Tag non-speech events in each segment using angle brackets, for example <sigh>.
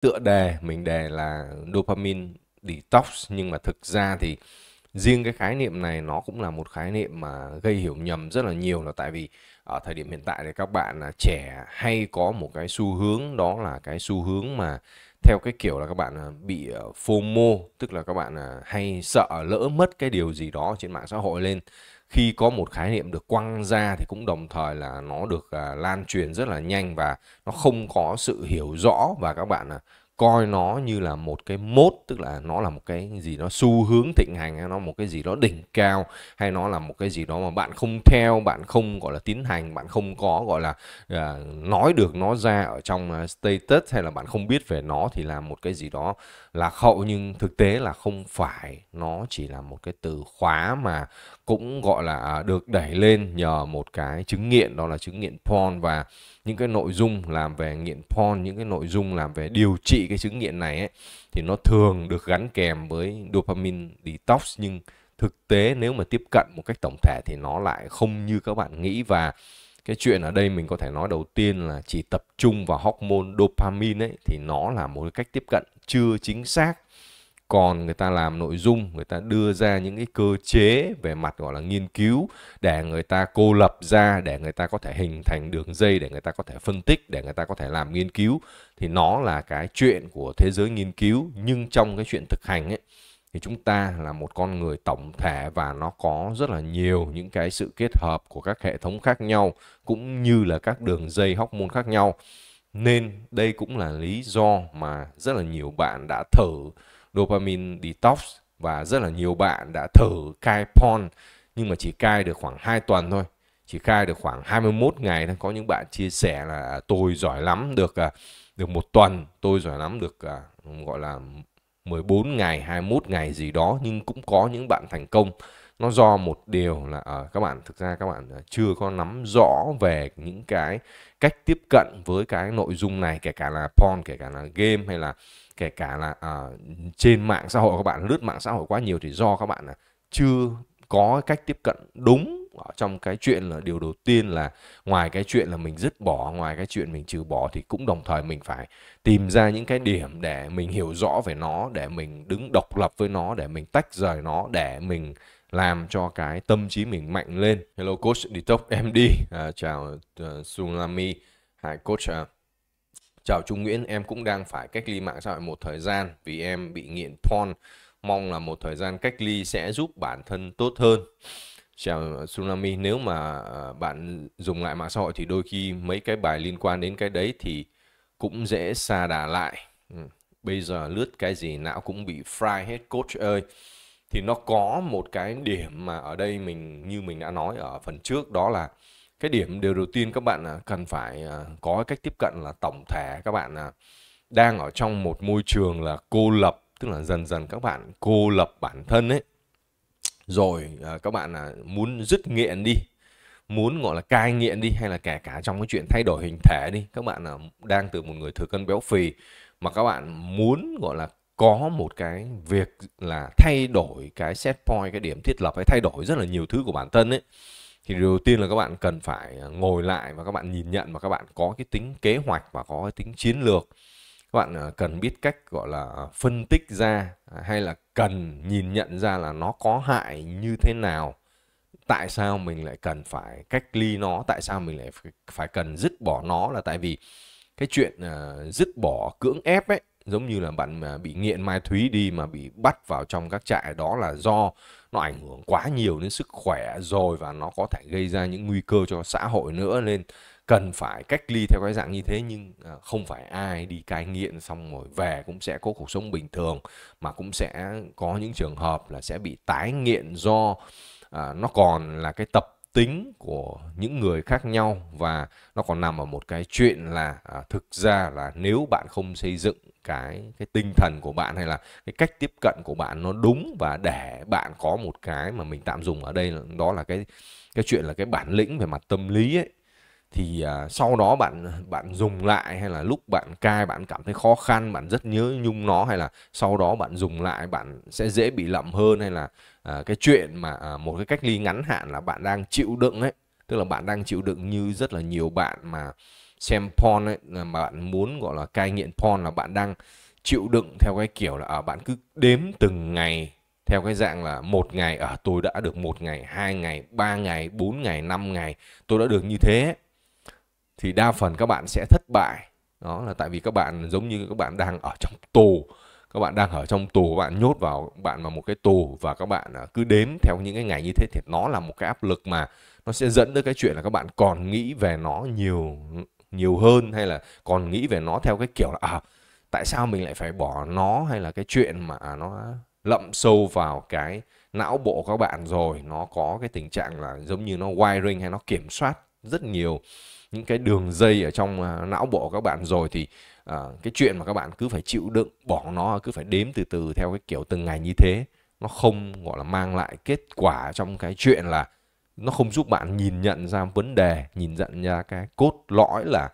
tựa đề mình đề là dopamine detox nhưng mà thực ra thì riêng cái khái niệm này nó cũng là một khái niệm mà gây hiểu nhầm rất là nhiều là tại vì ở thời điểm hiện tại thì các bạn à, trẻ hay có một cái xu hướng đó là cái xu hướng mà theo cái kiểu là các bạn à, bị FOMO à, tức là các bạn hay sợ lỡ mất cái điều gì đó trên mạng xã hội lên khi có một khái niệm được quăng ra thì cũng đồng thời là nó được à, lan truyền rất là nhanh và nó không có sự hiểu rõ và các bạn à, coi nó như là một cái mốt tức là nó là một cái gì đó xu hướng thịnh hành hay nó một cái gì đó đỉnh cao hay nó là một cái gì đó mà bạn không theo bạn không gọi là tiến hành bạn không có gọi là à, nói được nó ra ở trong à, status hay là bạn không biết về nó thì là một cái gì đó là hậu nhưng thực tế là không phải nó chỉ là một cái từ khóa mà cũng gọi là à, được đẩy lên nhờ một cái chứng nghiện đó là chứng nghiện porn và những cái nội dung làm về nghiện porn những cái nội dung làm về điều trị cái chứng nghiện này ấy, thì nó thường được gắn kèm với dopamine detox nhưng thực tế nếu mà tiếp cận một cách tổng thể thì nó lại không như các bạn nghĩ và cái chuyện ở đây mình có thể nói đầu tiên là chỉ tập trung vào hormone dopamine ấy thì nó là một cái cách tiếp cận chưa chính xác còn người ta làm nội dung người ta đưa ra những cái cơ chế về mặt gọi là nghiên cứu để người ta cô lập ra để người ta có thể hình thành đường dây để người ta có thể phân tích để người ta có thể làm nghiên cứu thì nó là cái chuyện của thế giới nghiên cứu nhưng trong cái chuyện thực hành ấy thì chúng ta là một con người tổng thể và nó có rất là nhiều những cái sự kết hợp của các hệ thống khác nhau cũng như là các đường dây hóc môn khác nhau nên đây cũng là lý do mà rất là nhiều bạn đã thử dopamine detox và rất là nhiều bạn đã thử cai porn nhưng mà chỉ cai được khoảng 2 tuần thôi chỉ cai được khoảng 21 ngày thôi có những bạn chia sẻ là à, tôi giỏi lắm được à, được một tuần tôi giỏi lắm được à, gọi là 14 ngày 21 ngày gì đó nhưng cũng có những bạn thành công nó do một điều là uh, các bạn thực ra các bạn chưa có nắm rõ về những cái cách tiếp cận với cái nội dung này kể cả là porn kể cả là game hay là kể cả là uh, trên mạng xã hội các bạn lướt mạng xã hội quá nhiều thì do các bạn là chưa có cách tiếp cận đúng ở trong cái chuyện là điều đầu tiên là ngoài cái chuyện là mình dứt bỏ ngoài cái chuyện mình trừ bỏ thì cũng đồng thời mình phải tìm ra những cái điểm để mình hiểu rõ về nó để mình đứng độc lập với nó để mình tách rời nó để mình làm cho cái tâm trí mình mạnh lên hello coach detox md à, chào uh, tsunami hi coach uh, chào trung nguyễn em cũng đang phải cách ly mạng xã hội một thời gian vì em bị nghiện porn mong là một thời gian cách ly sẽ giúp bản thân tốt hơn chào à, tsunami nếu mà bạn dùng lại mạng xã hội thì đôi khi mấy cái bài liên quan đến cái đấy thì cũng dễ xa đà lại ừ, bây giờ lướt cái gì não cũng bị fry hết coach ơi thì nó có một cái điểm mà ở đây mình như mình đã nói ở phần trước đó là cái điểm điều đầu tiên các bạn à, cần phải à, có cách tiếp cận là tổng thể các bạn à, đang ở trong một môi trường là cô lập tức là dần dần các bạn cô lập bản thân ấy rồi các bạn muốn dứt nghiện đi muốn gọi là cai nghiện đi hay là kể cả trong cái chuyện thay đổi hình thể đi các bạn đang từ một người thừa cân béo phì mà các bạn muốn gọi là có một cái việc là thay đổi cái set point cái điểm thiết lập hay thay đổi rất là nhiều thứ của bản thân ấy thì điều tiên là các bạn cần phải à, ngồi lại và các bạn nhìn nhận và các bạn có cái tính kế hoạch và có cái tính chiến lược các bạn à, cần biết cách gọi là à, phân tích ra hay là cần nhìn nhận ra là nó có hại như thế nào tại sao mình lại cần phải cách ly nó tại sao mình lại phải cần dứt bỏ nó là tại vì cái chuyện dứt bỏ cưỡng ép ấy giống như là bạn bị nghiện ma túy đi mà bị bắt vào trong các trại đó là do nó ảnh hưởng quá nhiều đến sức khỏe rồi và nó có thể gây ra những nguy cơ cho xã hội nữa nên cần phải cách ly theo cái dạng như thế nhưng à, không phải ai đi cai nghiện xong rồi về cũng sẽ có cuộc sống bình thường mà cũng sẽ có những trường hợp là sẽ bị tái nghiện do à, nó còn là cái tập tính của những người khác nhau và nó còn nằm ở một cái chuyện là à, thực ra là nếu bạn không xây dựng cái cái tinh thần của bạn hay là cái cách tiếp cận của bạn nó đúng và để bạn có một cái mà mình tạm dùng ở đây đó là cái cái chuyện là cái bản lĩnh về mặt tâm lý ấy thì à, sau đó bạn bạn dùng lại hay là lúc bạn cai bạn cảm thấy khó khăn bạn rất nhớ nhung nó hay là sau đó bạn dùng lại bạn sẽ dễ bị lầm hơn hay là à, cái chuyện mà à, một cái cách ly ngắn hạn là bạn đang chịu đựng ấy tức là bạn đang chịu đựng như rất là nhiều bạn mà xem porn ấy mà bạn muốn gọi là cai nghiện porn là bạn đang chịu đựng theo cái kiểu là à, bạn cứ đếm từng ngày theo cái dạng là một ngày ở à, tôi đã được một ngày hai ngày ba ngày bốn ngày năm ngày tôi đã được như thế ấy thì đa phần các bạn sẽ thất bại đó là tại vì các bạn giống như các bạn đang ở trong tù các bạn đang ở trong tù bạn nhốt vào bạn vào một cái tù và các bạn à, cứ đếm theo những cái ngày như thế thì nó là một cái áp lực mà nó sẽ dẫn tới cái chuyện là các bạn còn nghĩ về nó nhiều nhiều hơn hay là còn nghĩ về nó theo cái kiểu là à, tại sao mình lại phải bỏ nó hay là cái chuyện mà à, nó lậm sâu vào cái não bộ các bạn rồi nó có cái tình trạng là giống như nó wiring hay nó kiểm soát rất nhiều những cái đường dây ở trong à, não bộ các bạn rồi thì à, cái chuyện mà các bạn cứ phải chịu đựng bỏ nó cứ phải đếm từ từ theo cái kiểu từng ngày như thế nó không gọi là mang lại kết quả trong cái chuyện là nó không giúp bạn nhìn nhận ra vấn đề nhìn nhận ra cái cốt lõi là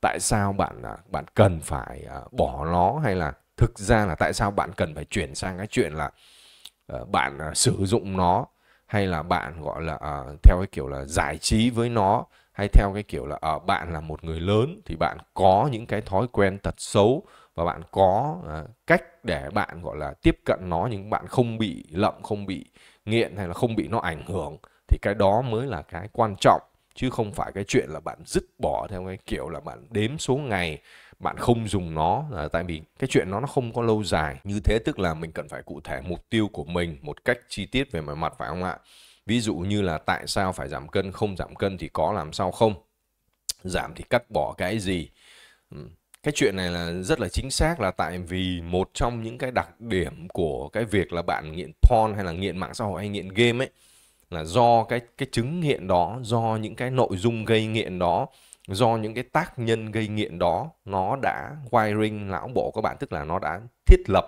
tại sao bạn à, bạn cần phải à, bỏ nó hay là thực ra là tại sao bạn cần phải chuyển sang cái chuyện là bạn sử dụng nó hay là bạn gọi là theo cái kiểu là giải trí với nó hay theo cái kiểu là ở ờ, à, bạn là một người lớn thì bạn có những cái thói quen tật xấu và bạn có à, cách để bạn gọi là tiếp cận nó nhưng bạn không bị lậm không bị nghiện hay là không bị nó ảnh hưởng thì cái đó mới là cái quan trọng chứ không phải cái chuyện là bạn dứt bỏ theo cái kiểu là bạn đếm số ngày bạn không dùng nó là ờ, tại vì cái chuyện nó nó không có lâu dài như thế tức là mình cần phải cụ thể mục tiêu của mình một cách chi tiết về mặt mặt phải không ạ Ví dụ như là tại sao phải giảm cân, không giảm cân thì có làm sao không? Giảm thì cắt bỏ cái gì? Ừ, cái chuyện này là rất là chính xác là tại vì một trong những cái đặc điểm của cái việc là bạn nghiện porn hay là nghiện mạng xã hội hay nghiện game ấy là do cái cái chứng nghiện đó, do những cái nội dung gây nghiện đó, do những cái tác nhân gây nghiện đó nó đã wiring não bộ các bạn tức là nó đã thiết lập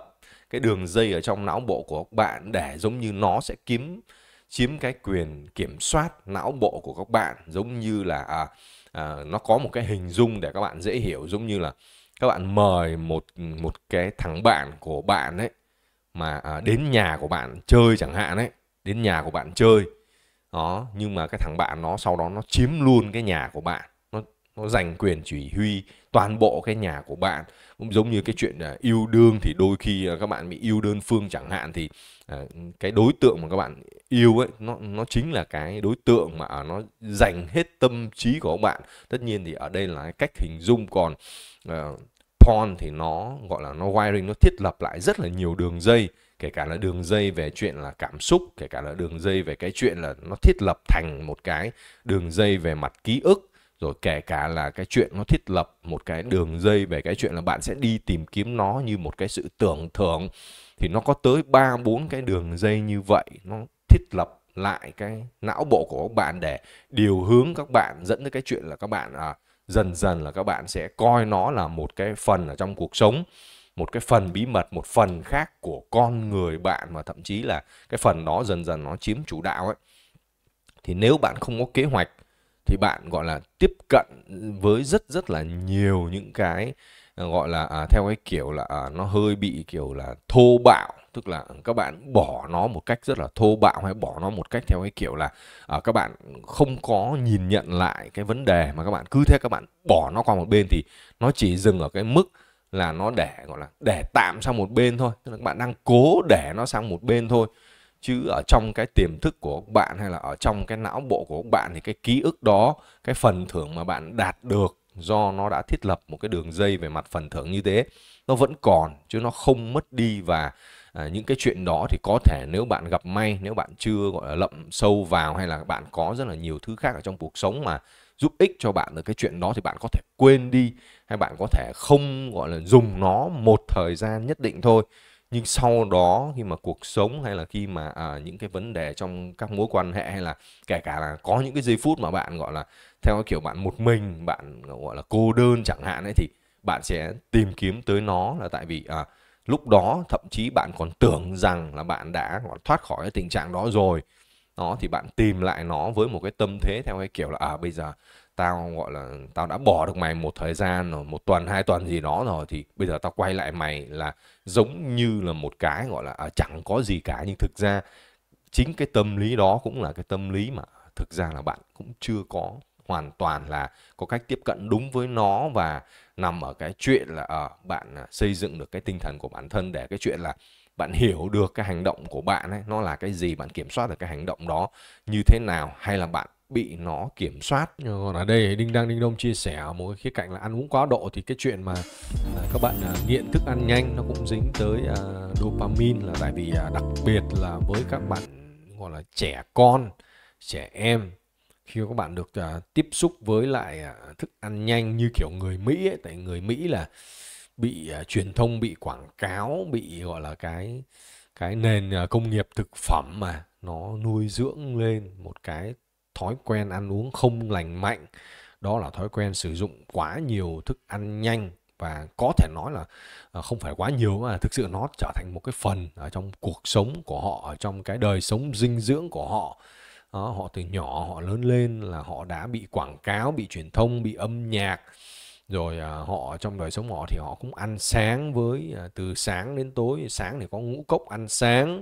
cái đường dây ở trong não bộ của bạn để giống như nó sẽ kiếm chiếm cái quyền kiểm soát não bộ của các bạn giống như là à, à, nó có một cái hình dung để các bạn dễ hiểu giống như là các bạn mời một một cái thằng bạn của bạn ấy mà à, đến nhà của bạn chơi chẳng hạn ấy đến nhà của bạn chơi đó nhưng mà cái thằng bạn nó sau đó nó chiếm luôn cái nhà của bạn nó nó giành quyền chỉ huy toàn bộ cái nhà của bạn cũng giống như cái chuyện là yêu đương thì đôi khi à, các bạn bị yêu đơn phương chẳng hạn thì à, cái đối tượng mà các bạn yêu ấy nó nó chính là cái đối tượng mà à, nó dành hết tâm trí của bạn tất nhiên thì ở đây là cái cách hình dung còn uh, porn thì nó gọi là nó wiring nó thiết lập lại rất là nhiều đường dây kể cả là đường dây về chuyện là cảm xúc kể cả là đường dây về cái chuyện là nó thiết lập thành một cái đường dây về mặt ký ức rồi kể cả là cái chuyện nó thiết lập một cái đường dây về cái chuyện là bạn sẽ đi tìm kiếm nó như một cái sự tưởng thưởng thì nó có tới ba bốn cái đường dây như vậy nó thiết lập lại cái não bộ của các bạn để điều hướng các bạn dẫn tới cái chuyện là các bạn à, dần dần là các bạn sẽ coi nó là một cái phần ở trong cuộc sống một cái phần bí mật một phần khác của con người bạn mà thậm chí là cái phần đó dần dần nó chiếm chủ đạo ấy thì nếu bạn không có kế hoạch thì bạn gọi là tiếp cận với rất rất là nhiều những cái à, gọi là à, theo cái kiểu là à, nó hơi bị kiểu là thô bạo tức là các bạn bỏ nó một cách rất là thô bạo hay bỏ nó một cách theo cái kiểu là à, các bạn không có nhìn nhận lại cái vấn đề mà các bạn cứ thế các bạn bỏ nó qua một bên thì nó chỉ dừng ở cái mức là nó để gọi là để tạm sang một bên thôi tức là các bạn đang cố để nó sang một bên thôi chứ ở trong cái tiềm thức của các bạn hay là ở trong cái não bộ của các bạn thì cái ký ức đó cái phần thưởng mà bạn đạt được do nó đã thiết lập một cái đường dây về mặt phần thưởng như thế nó vẫn còn chứ nó không mất đi và à, những cái chuyện đó thì có thể nếu bạn gặp may nếu bạn chưa gọi là lậm sâu vào hay là bạn có rất là nhiều thứ khác ở trong cuộc sống mà giúp ích cho bạn được cái chuyện đó thì bạn có thể quên đi hay bạn có thể không gọi là dùng nó một thời gian nhất định thôi nhưng sau đó khi mà cuộc sống hay là khi mà à, những cái vấn đề trong các mối quan hệ hay là kể cả là có những cái giây phút mà bạn gọi là theo kiểu bạn một mình bạn gọi là cô đơn chẳng hạn ấy thì bạn sẽ tìm kiếm tới nó là tại vì à, lúc đó thậm chí bạn còn tưởng rằng là bạn đã thoát khỏi cái tình trạng đó rồi nó thì bạn tìm lại nó với một cái tâm thế theo cái kiểu là à bây giờ tao gọi là tao đã bỏ được mày một thời gian rồi một tuần hai tuần gì đó rồi thì bây giờ tao quay lại mày là giống như là một cái gọi là à, chẳng có gì cả nhưng thực ra chính cái tâm lý đó cũng là cái tâm lý mà thực ra là bạn cũng chưa có hoàn toàn là có cách tiếp cận đúng với nó và nằm ở cái chuyện là ờ, à, bạn xây dựng được cái tinh thần của bản thân để cái chuyện là bạn hiểu được cái hành động của bạn ấy nó là cái gì bạn kiểm soát được cái hành động đó như thế nào hay là bạn bị nó kiểm soát còn ở đây đinh đăng đinh đông chia sẻ một cái khía cạnh là ăn uống quá độ thì cái chuyện mà à, các bạn à, nghiện thức ăn nhanh nó cũng dính tới à, dopamine là tại vì đặc biệt là với các bạn gọi là trẻ con trẻ em khi các bạn được uh, tiếp xúc với lại uh, thức ăn nhanh như kiểu người Mỹ ấy, tại người Mỹ là bị uh, truyền thông bị quảng cáo bị gọi là cái cái nền uh, công nghiệp thực phẩm mà nó nuôi dưỡng lên một cái thói quen ăn uống không lành mạnh đó là thói quen sử dụng quá nhiều thức ăn nhanh và có thể nói là không phải quá nhiều mà thực sự nó trở thành một cái phần ở trong cuộc sống của họ ở trong cái đời sống dinh dưỡng của họ đó, họ từ nhỏ họ lớn lên là họ đã bị quảng cáo bị truyền thông bị âm nhạc rồi à, họ trong đời sống họ thì họ cũng ăn sáng với à, từ sáng đến tối sáng thì có ngũ cốc ăn sáng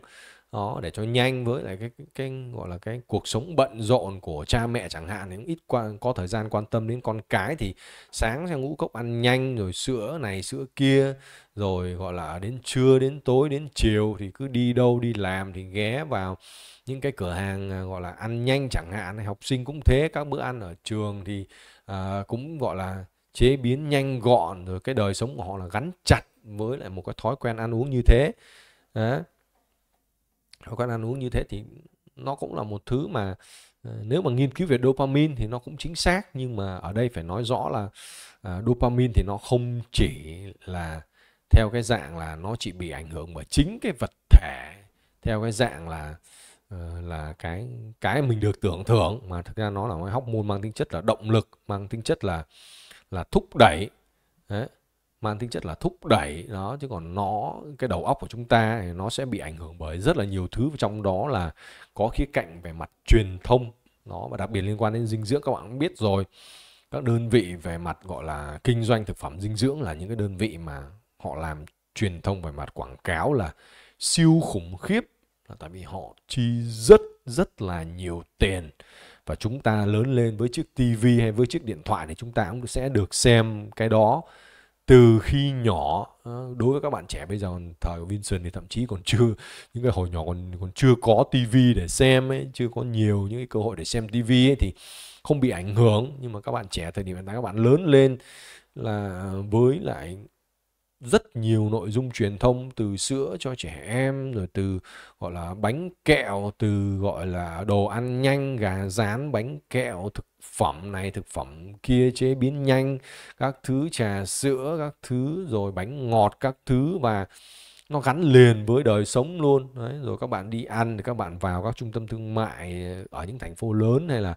đó để cho nhanh với lại cái, cái cái gọi là cái cuộc sống bận rộn của cha mẹ chẳng hạn thì cũng ít qua, có thời gian quan tâm đến con cái thì sáng sẽ ngũ cốc ăn nhanh rồi sữa này sữa kia rồi gọi là đến trưa đến tối đến chiều thì cứ đi đâu đi làm thì ghé vào những cái cửa hàng à, gọi là ăn nhanh chẳng hạn học sinh cũng thế các bữa ăn ở trường thì à, cũng gọi là chế biến nhanh gọn rồi cái đời sống của họ là gắn chặt với lại một cái thói quen ăn uống như thế Đó. thói quen ăn uống như thế thì nó cũng là một thứ mà à, nếu mà nghiên cứu về dopamine thì nó cũng chính xác nhưng mà ở đây phải nói rõ là à, dopamine thì nó không chỉ là theo cái dạng là nó chỉ bị ảnh hưởng bởi chính cái vật thể theo cái dạng là Ờ, là cái cái mình được tưởng thưởng mà thực ra nó là hóc môn mang tính chất là động lực mang tính chất là là thúc đẩy Đấy mang tính chất là thúc đẩy đó chứ còn nó cái đầu óc của chúng ta thì nó sẽ bị ảnh hưởng bởi rất là nhiều thứ trong đó là có khía cạnh về mặt truyền thông nó và đặc biệt liên quan đến dinh dưỡng các bạn cũng biết rồi các đơn vị về mặt gọi là kinh doanh thực phẩm dinh dưỡng là những cái đơn vị mà họ làm truyền thông về mặt quảng cáo là siêu khủng khiếp là tại vì họ chi rất rất là nhiều tiền và chúng ta lớn lên với chiếc tivi hay với chiếc điện thoại thì chúng ta cũng sẽ được xem cái đó từ khi nhỏ ờ, đối với các bạn trẻ bây giờ thời của Vincent thì thậm chí còn chưa những cái hồi nhỏ còn còn chưa có tivi để xem ấy, chưa có nhiều những cái cơ hội để xem tivi ấy thì không bị ảnh hưởng nhưng mà các bạn trẻ thời điểm hiện tại các bạn lớn lên là với lại rất nhiều nội dung truyền thông từ sữa cho trẻ em rồi từ gọi là bánh kẹo từ gọi là đồ ăn nhanh gà rán bánh kẹo thực phẩm này thực phẩm kia chế biến nhanh các thứ trà sữa các thứ rồi bánh ngọt các thứ và nó gắn liền với đời sống luôn đấy rồi các bạn đi ăn thì các bạn vào các trung tâm thương mại ở những thành phố lớn hay là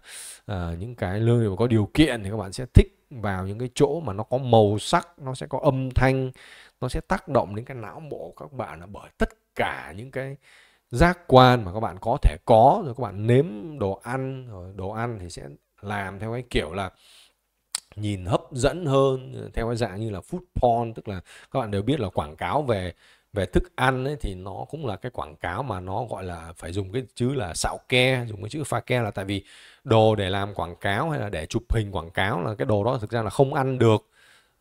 uh, những cái nơi mà có điều kiện thì các bạn sẽ thích vào những cái chỗ mà nó có màu sắc nó sẽ có âm thanh nó sẽ tác động đến cái não bộ các bạn là bởi tất cả những cái giác quan mà các bạn có thể có rồi các bạn nếm đồ ăn rồi đồ ăn thì sẽ làm theo cái kiểu là nhìn hấp dẫn hơn theo cái dạng như là food porn tức là các bạn đều biết là quảng cáo về về thức ăn ấy, thì nó cũng là cái quảng cáo mà nó gọi là phải dùng cái chữ là xạo ke dùng cái chữ pha ke là tại vì đồ để làm quảng cáo hay là để chụp hình quảng cáo là cái đồ đó thực ra là không ăn được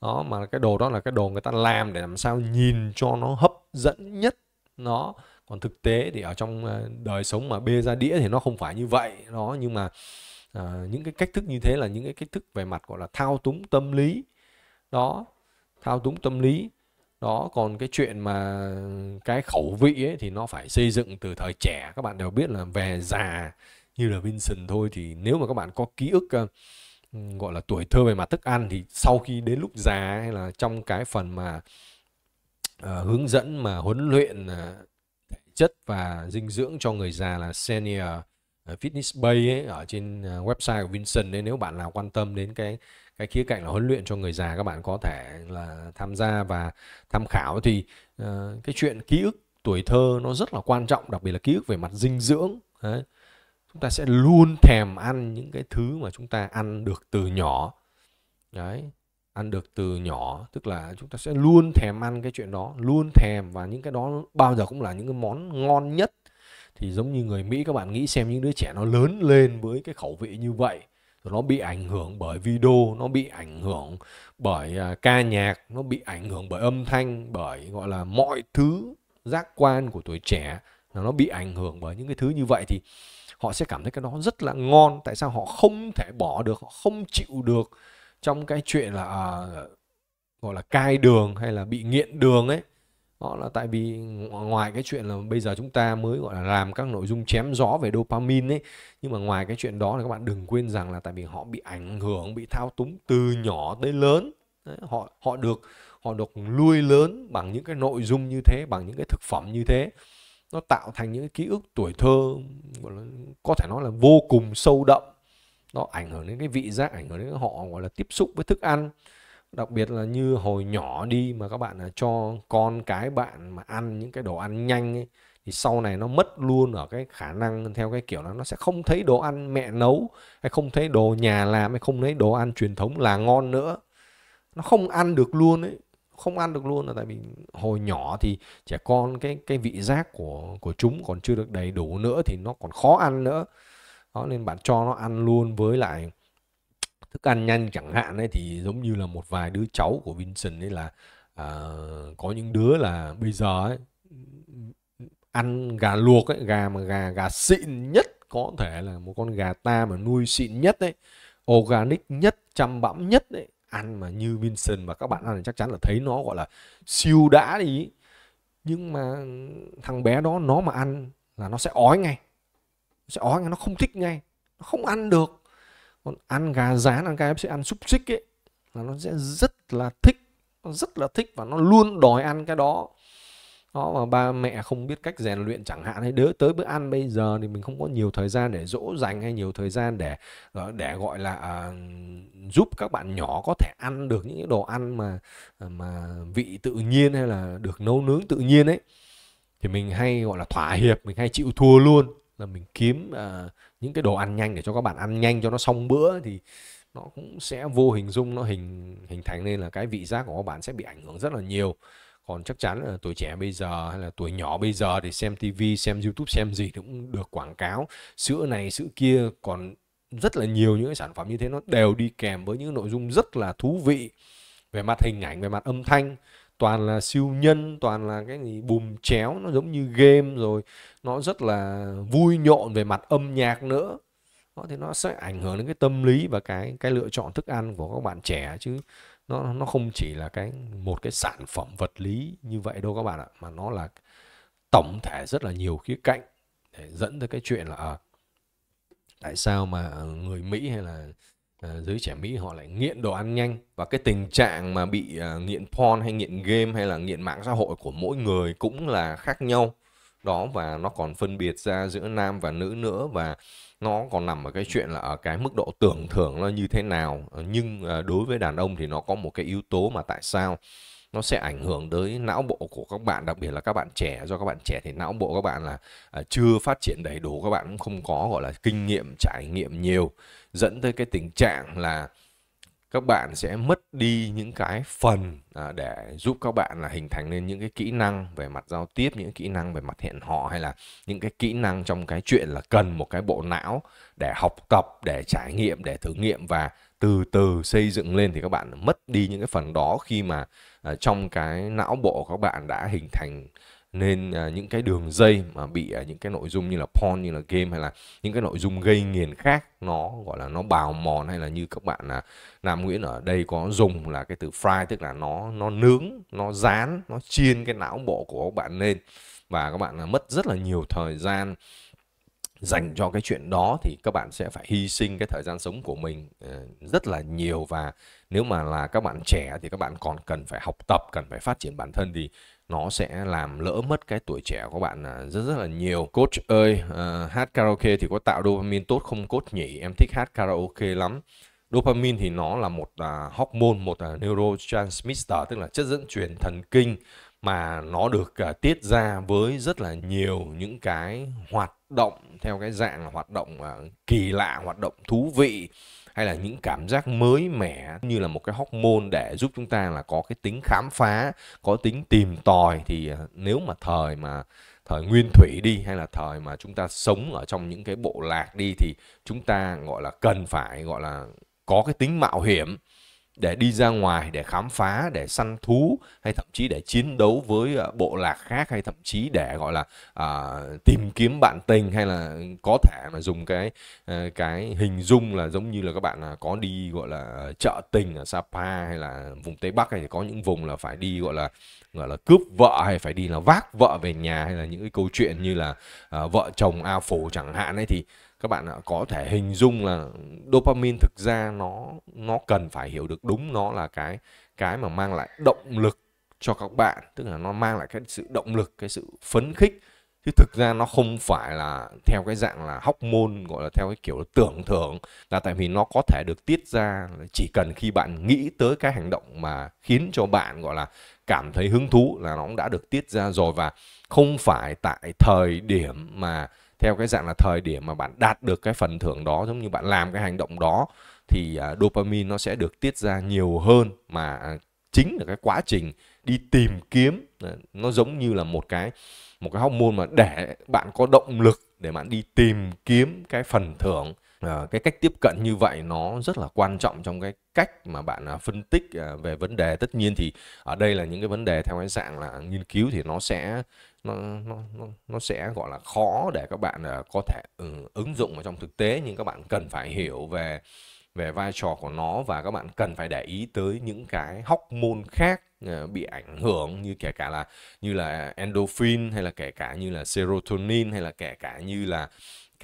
đó mà cái đồ đó là cái đồ người ta làm để làm sao nhìn cho nó hấp dẫn nhất nó còn thực tế thì ở trong ờ, đời sống mà bê ra đĩa thì nó không phải như vậy đó nhưng mà à, những cái cách thức như thế là những cái cách thức về mặt gọi là thao túng tâm lý đó thao túng tâm lý đó còn cái chuyện mà cái khẩu vị ấy thì nó phải xây dựng từ thời trẻ các bạn đều biết là về già như là Vincent thôi thì nếu mà các bạn có ký ức ờ, gọi là tuổi thơ về mặt thức ăn thì sau khi đến lúc già hay là trong cái phần mà uh, hướng dẫn mà huấn luyện uh, chất và dinh dưỡng cho người già là senior fitness bay ở trên website của Vincent nên nếu bạn nào quan tâm đến cái cái khía cạnh là huấn luyện cho người già các bạn có thể là tham gia và tham khảo thì uh, cái chuyện ký ức tuổi thơ nó rất là quan trọng đặc biệt là ký ức về mặt dinh dưỡng Đấy. chúng ta sẽ luôn thèm ăn những cái thứ mà chúng ta ăn được từ nhỏ Đấy, ăn được từ nhỏ tức là chúng ta sẽ luôn thèm ăn cái chuyện đó luôn thèm và những cái đó bao giờ cũng là những cái món ngon nhất thì giống như người mỹ các bạn nghĩ xem những đứa trẻ nó lớn lên với cái khẩu vị như vậy rồi nó bị ảnh hưởng bởi video nó bị ảnh hưởng bởi à, ca nhạc nó bị ảnh hưởng bởi âm thanh bởi gọi là mọi thứ giác quan của tuổi trẻ là nó bị ảnh hưởng bởi những cái thứ như vậy thì họ sẽ cảm thấy cái đó rất là ngon tại sao họ không thể bỏ được họ không chịu được trong cái chuyện là à, gọi là cai đường hay là bị nghiện đường ấy đó là tại vì ngoài cái chuyện là bây giờ chúng ta mới gọi là làm các nội dung chém gió về dopamine ấy nhưng mà ngoài cái chuyện đó là các bạn đừng quên rằng là tại vì họ bị ảnh hưởng bị thao túng từ nhỏ tới lớn Đấy, họ họ được họ được nuôi lớn bằng những cái nội dung như thế bằng những cái thực phẩm như thế nó tạo thành những cái ký ức tuổi thơ có thể nói là vô cùng sâu đậm nó ảnh hưởng đến cái vị giác ảnh hưởng đến họ gọi là tiếp xúc với thức ăn đặc biệt là như hồi nhỏ đi mà các bạn à, cho con cái bạn mà ăn những cái đồ ăn nhanh ấy, thì sau này nó mất luôn ở cái khả năng theo cái kiểu là nó sẽ không thấy đồ ăn mẹ nấu hay không thấy đồ nhà làm hay không thấy đồ ăn truyền thống là ngon nữa nó không ăn được luôn ấy không ăn được luôn là tại vì hồi nhỏ thì trẻ con cái cái vị giác của của chúng còn chưa được đầy đủ nữa thì nó còn khó ăn nữa đó nên bạn cho nó ăn luôn với lại thức ăn nhanh chẳng hạn ấy thì giống như là một vài đứa cháu của Vincent ấy là à, có những đứa là bây giờ ấy ăn gà luộc ấy gà mà gà gà xịn nhất có thể là một con gà ta mà nuôi xịn nhất đấy organic nhất chăm bẵm nhất đấy ăn mà như Vincent và các bạn ăn thì chắc chắn là thấy nó gọi là siêu đã đi nhưng mà thằng bé đó nó mà ăn là nó sẽ ói ngay nó sẽ ói ngay nó không thích ngay nó không ăn được còn ăn gà rán ăn KFC ăn xúc xích ấy là nó sẽ rất là thích nó rất là thích và nó luôn đòi ăn cái đó đó mà ba mẹ không biết cách rèn luyện chẳng hạn hay Đỡ tới bữa ăn bây giờ thì mình không có nhiều thời gian để dỗ dành hay nhiều thời gian để ờ, để gọi là à, giúp các bạn nhỏ có thể ăn được những đồ ăn mà ờ, mà vị tự nhiên hay là được nấu nướng tự nhiên ấy thì mình hay gọi là thỏa hiệp mình hay chịu thua luôn là mình kiếm à, những cái đồ ăn nhanh để cho các bạn ăn nhanh cho nó xong bữa thì nó cũng sẽ vô hình dung nó hình hình thành nên là cái vị giác của các bạn sẽ bị ảnh hưởng rất là nhiều còn chắc chắn là tuổi trẻ bây giờ hay là tuổi nhỏ bây giờ thì xem tivi xem youtube xem gì cũng được quảng cáo sữa này sữa kia còn rất là nhiều những cái sản phẩm như thế nó đều đi kèm với những nội dung rất là thú vị về mặt hình ảnh về mặt âm thanh toàn là siêu nhân toàn là cái gì bùm chéo nó giống như game rồi nó rất là vui nhộn về mặt âm nhạc nữa đó, thì nó sẽ ảnh hưởng đến cái tâm lý và cái cái lựa chọn thức ăn của các bạn trẻ chứ nó nó không chỉ là cái một cái sản phẩm vật lý như vậy đâu các bạn ạ mà nó là tổng thể rất là nhiều khía cạnh để dẫn tới cái chuyện là à, tại sao mà người Mỹ hay là à, giới trẻ Mỹ họ lại nghiện đồ ăn nhanh và cái tình trạng mà bị à, nghiện porn hay nghiện game hay là nghiện mạng xã hội của mỗi người cũng là khác nhau đó và nó còn phân biệt ra giữa nam và nữ nữa và nó còn nằm ở cái chuyện là ở cái mức độ tưởng thưởng nó như thế nào ờ, nhưng ờ, đối với đàn ông thì nó có một cái yếu tố mà tại sao nó sẽ ảnh hưởng tới não bộ của các bạn đặc biệt là các bạn trẻ do các bạn trẻ thì não bộ các bạn là ờ, chưa phát triển đầy đủ các bạn cũng không có gọi là kinh nghiệm trải nghiệm nhiều dẫn tới cái tình trạng là các bạn sẽ mất đi những cái phần à, để giúp các bạn là hình thành nên những cái kỹ năng về mặt giao tiếp những kỹ năng về mặt hẹn hò hay là những cái kỹ năng trong cái chuyện là cần một cái bộ não để học tập để trải nghiệm để thử nghiệm và từ từ xây dựng lên thì các bạn mất đi những cái phần đó khi mà à, trong cái não bộ các bạn đã hình thành nên à, những cái đường dây mà bị à, những cái nội dung như là porn như là game hay là những cái nội dung gây nghiền khác nó gọi là nó bào mòn hay là như các bạn là Nam Nguyễn ở đây có dùng là cái từ fry tức là nó nó nướng, nó rán, nó chiên cái não bộ của các bạn lên và các bạn là mất rất là nhiều thời gian dành cho cái chuyện đó thì các bạn sẽ phải hy sinh cái thời gian sống của mình ờ, rất là nhiều và nếu mà là các bạn trẻ thì các bạn còn cần phải học tập cần phải phát triển bản thân thì nó sẽ làm lỡ mất cái tuổi trẻ của bạn à, rất rất là nhiều coach ơi uh, hát karaoke thì có tạo dopamine tốt không coach nhỉ em thích hát karaoke lắm dopamine thì nó là một uh, hormone một uh, neurotransmitter tức là chất dẫn truyền thần kinh mà nó được uh, tiết ra với rất là nhiều những cái hoạt động theo cái dạng hoạt động uh, kỳ lạ hoạt động thú vị hay là những cảm giác mới mẻ như là một cái hormone để giúp chúng ta là có cái tính khám phá có tính tìm tòi thì à, nếu mà thời mà thời nguyên thủy đi hay là thời mà chúng ta sống ở trong những cái bộ lạc đi thì chúng ta gọi là cần phải gọi là có cái tính mạo hiểm để đi ra ngoài để khám phá để săn thú hay thậm chí để chiến đấu với ờ, bộ lạc khác hay thậm chí để gọi là à, tìm kiếm bạn tình hay là có thể là dùng cái ờ, cái hình dung là giống như là các bạn à, có đi gọi là ờ, chợ tình ở Sapa hay là vùng Tây Bắc hay có những vùng là phải đi gọi là gọi là cướp vợ hay phải đi là vác vợ về nhà hay là những cái câu chuyện như là à, vợ chồng A Phổ chẳng hạn ấy thì các bạn có thể hình dung là dopamine thực ra nó nó cần phải hiểu được đúng nó là cái cái mà mang lại động lực cho các bạn tức là nó mang lại cái sự động lực cái sự phấn khích chứ thực ra nó không phải là theo cái dạng là hóc môn gọi là theo cái kiểu tưởng thưởng là tại vì nó có thể được tiết ra chỉ cần khi bạn nghĩ tới cái hành động mà khiến cho bạn gọi là cảm thấy hứng thú là nó cũng đã được tiết ra rồi và không phải tại thời điểm mà theo cái dạng là thời điểm mà bạn đạt được cái phần thưởng đó giống như bạn làm cái hành động đó thì à, dopamine nó sẽ được tiết ra nhiều hơn mà à, chính là cái quá trình đi tìm kiếm à, nó giống như là một cái một cái hormone mà để bạn có động lực để bạn đi tìm kiếm cái phần thưởng ờ, cái cách tiếp cận như vậy nó rất là quan trọng trong cái cách mà bạn à, phân tích à, về vấn đề tất nhiên thì ở đây là những cái vấn đề theo cái dạng là nghiên cứu thì nó sẽ nó nó nó sẽ gọi là khó để các bạn à, có thể ừ, ứng dụng vào trong thực tế nhưng các bạn cần phải hiểu về về vai trò của nó và các bạn cần phải để ý tới những cái hóc môn khác bị ảnh hưởng như kể cả là như là endorphin hay là kể cả như là serotonin hay là kể cả như là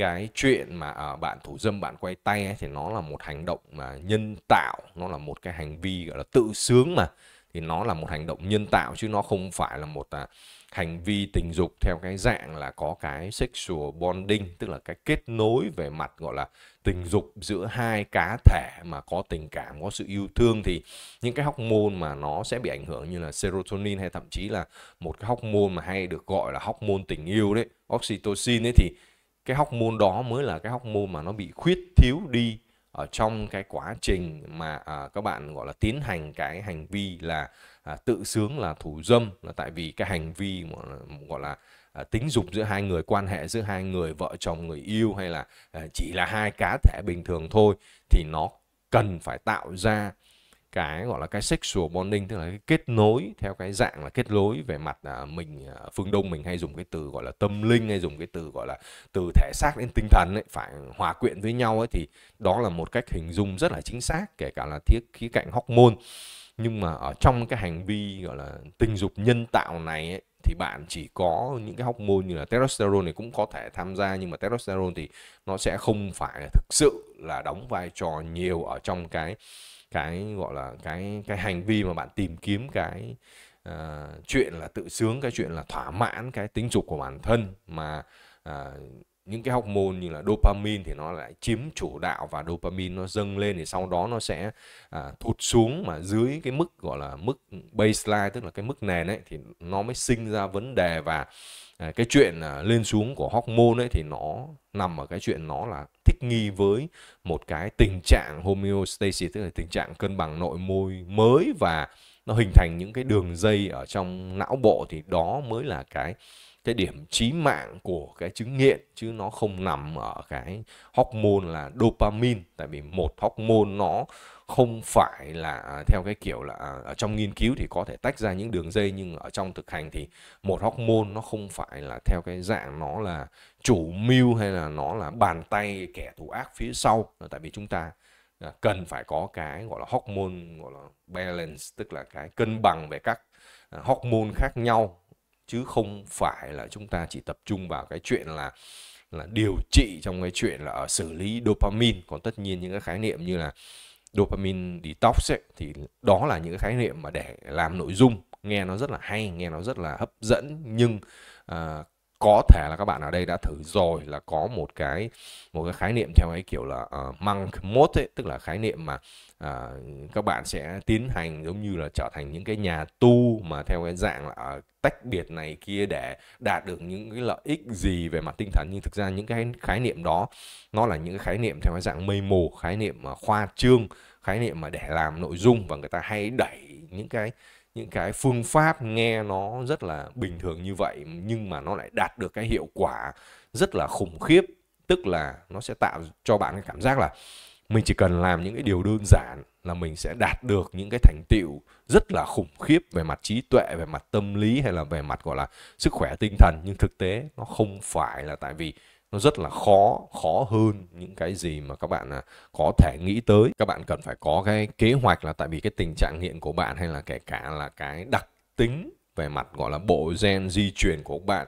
cái chuyện mà à, bạn thủ dâm bạn quay tay ấy, thì nó là một hành động mà nhân tạo nó là một cái hành vi gọi là tự sướng mà thì nó là một hành động nhân tạo chứ nó không phải là một à, hành vi tình dục theo cái dạng là có cái sexual bonding tức là cái kết nối về mặt gọi là tình dục giữa hai cá thể mà có tình cảm có sự yêu thương thì những cái hormone mà nó sẽ bị ảnh hưởng như là serotonin hay thậm chí là một cái hormone mà hay được gọi là hormone tình yêu đấy oxytocin ấy thì cái hóc môn đó mới là cái hóc môn mà nó bị khuyết thiếu đi ở trong cái quá trình mà à, các bạn gọi là tiến hành cái hành vi là à, tự sướng là thủ dâm là tại vì cái hành vi à, gọi là à, tính dục giữa hai người quan hệ giữa hai người vợ chồng người yêu hay là à, chỉ là hai cá thể bình thường thôi thì nó cần phải tạo ra cái gọi là cái sexual bonding tức là cái kết nối theo cái dạng là kết nối về mặt à, mình à, phương đông mình hay dùng cái từ gọi là tâm linh hay dùng cái từ gọi là từ thể xác đến tinh thần ấy phải hòa quyện với nhau ấy thì đó là một cách hình dung rất là chính xác kể cả là thiết khía cạnh hormone nhưng mà ở trong cái hành vi gọi là tình dục nhân tạo này ấy, thì bạn chỉ có những cái hormone như là testosterone này cũng có thể tham gia nhưng mà testosterone thì nó sẽ không phải thực sự là đóng vai trò nhiều ở trong cái cái gọi là cái cái hành vi mà bạn tìm kiếm cái uh, chuyện là tự sướng cái chuyện là thỏa mãn cái tính dục của bản thân mà uh, những cái hormone như là dopamine thì nó lại chiếm chủ đạo và dopamine nó dâng lên thì sau đó nó sẽ à, thụt xuống mà dưới cái mức gọi là mức baseline tức là cái mức nền ấy thì nó mới sinh ra vấn đề và À, cái chuyện à, lên xuống của hormone ấy thì nó nằm ở cái chuyện nó là thích nghi với một cái tình trạng homeostasis tức là tình trạng cân bằng nội môi mới và nó hình thành những cái đường dây ở trong não bộ thì đó mới là cái cái điểm chí mạng của cái chứng nghiện chứ nó không nằm ở cái hormone là dopamine tại vì một hormone nó không phải là à, theo cái kiểu là à, ở trong nghiên cứu thì có thể tách ra những đường dây nhưng ở trong thực hành thì một hormone nó không phải là theo cái dạng nó là chủ mưu hay là nó là bàn tay kẻ thù ác phía sau ờ, tại vì chúng ta à, cần phải có cái gọi là hormone gọi là balance tức là cái cân bằng về các hormone khác nhau chứ không phải là chúng ta chỉ tập trung vào cái chuyện là là điều trị trong cái chuyện là ở xử lý dopamine còn tất nhiên những cái khái niệm như là dopamine detox ấy, thì đó là những cái khái niệm mà để làm nội dung nghe nó rất là hay nghe nó rất là hấp dẫn nhưng à, có thể là các bạn ở đây đã thử rồi là có một cái một cái khái niệm theo cái kiểu là uh, ờ, monk mode ấy, tức là khái niệm mà à, các bạn sẽ tiến hành giống như là trở thành những cái nhà tu mà theo cái dạng là ờ, tách biệt này kia để đạt được những cái lợi ích gì về mặt tinh thần nhưng thực ra những cái khái niệm đó nó là những cái khái niệm theo cái dạng mây mù khái niệm mà ờ, khoa trương khái niệm mà để làm nội dung và người ta hay đẩy những cái những cái phương pháp nghe nó rất là bình thường như vậy nhưng mà nó lại đạt được cái hiệu quả rất là khủng khiếp tức là nó sẽ tạo cho bạn cái cảm giác là mình chỉ cần làm những cái điều đơn giản là mình sẽ đạt được những cái thành tựu rất là khủng khiếp về mặt trí tuệ về mặt tâm lý hay là về mặt gọi là sức khỏe tinh thần nhưng thực tế nó không phải là tại vì nó rất là khó khó hơn những cái gì mà các bạn à, có thể nghĩ tới các bạn cần phải có cái kế hoạch là tại vì cái tình trạng hiện của bạn hay là kể cả là cái đặc tính về mặt gọi là bộ gen di truyền của bạn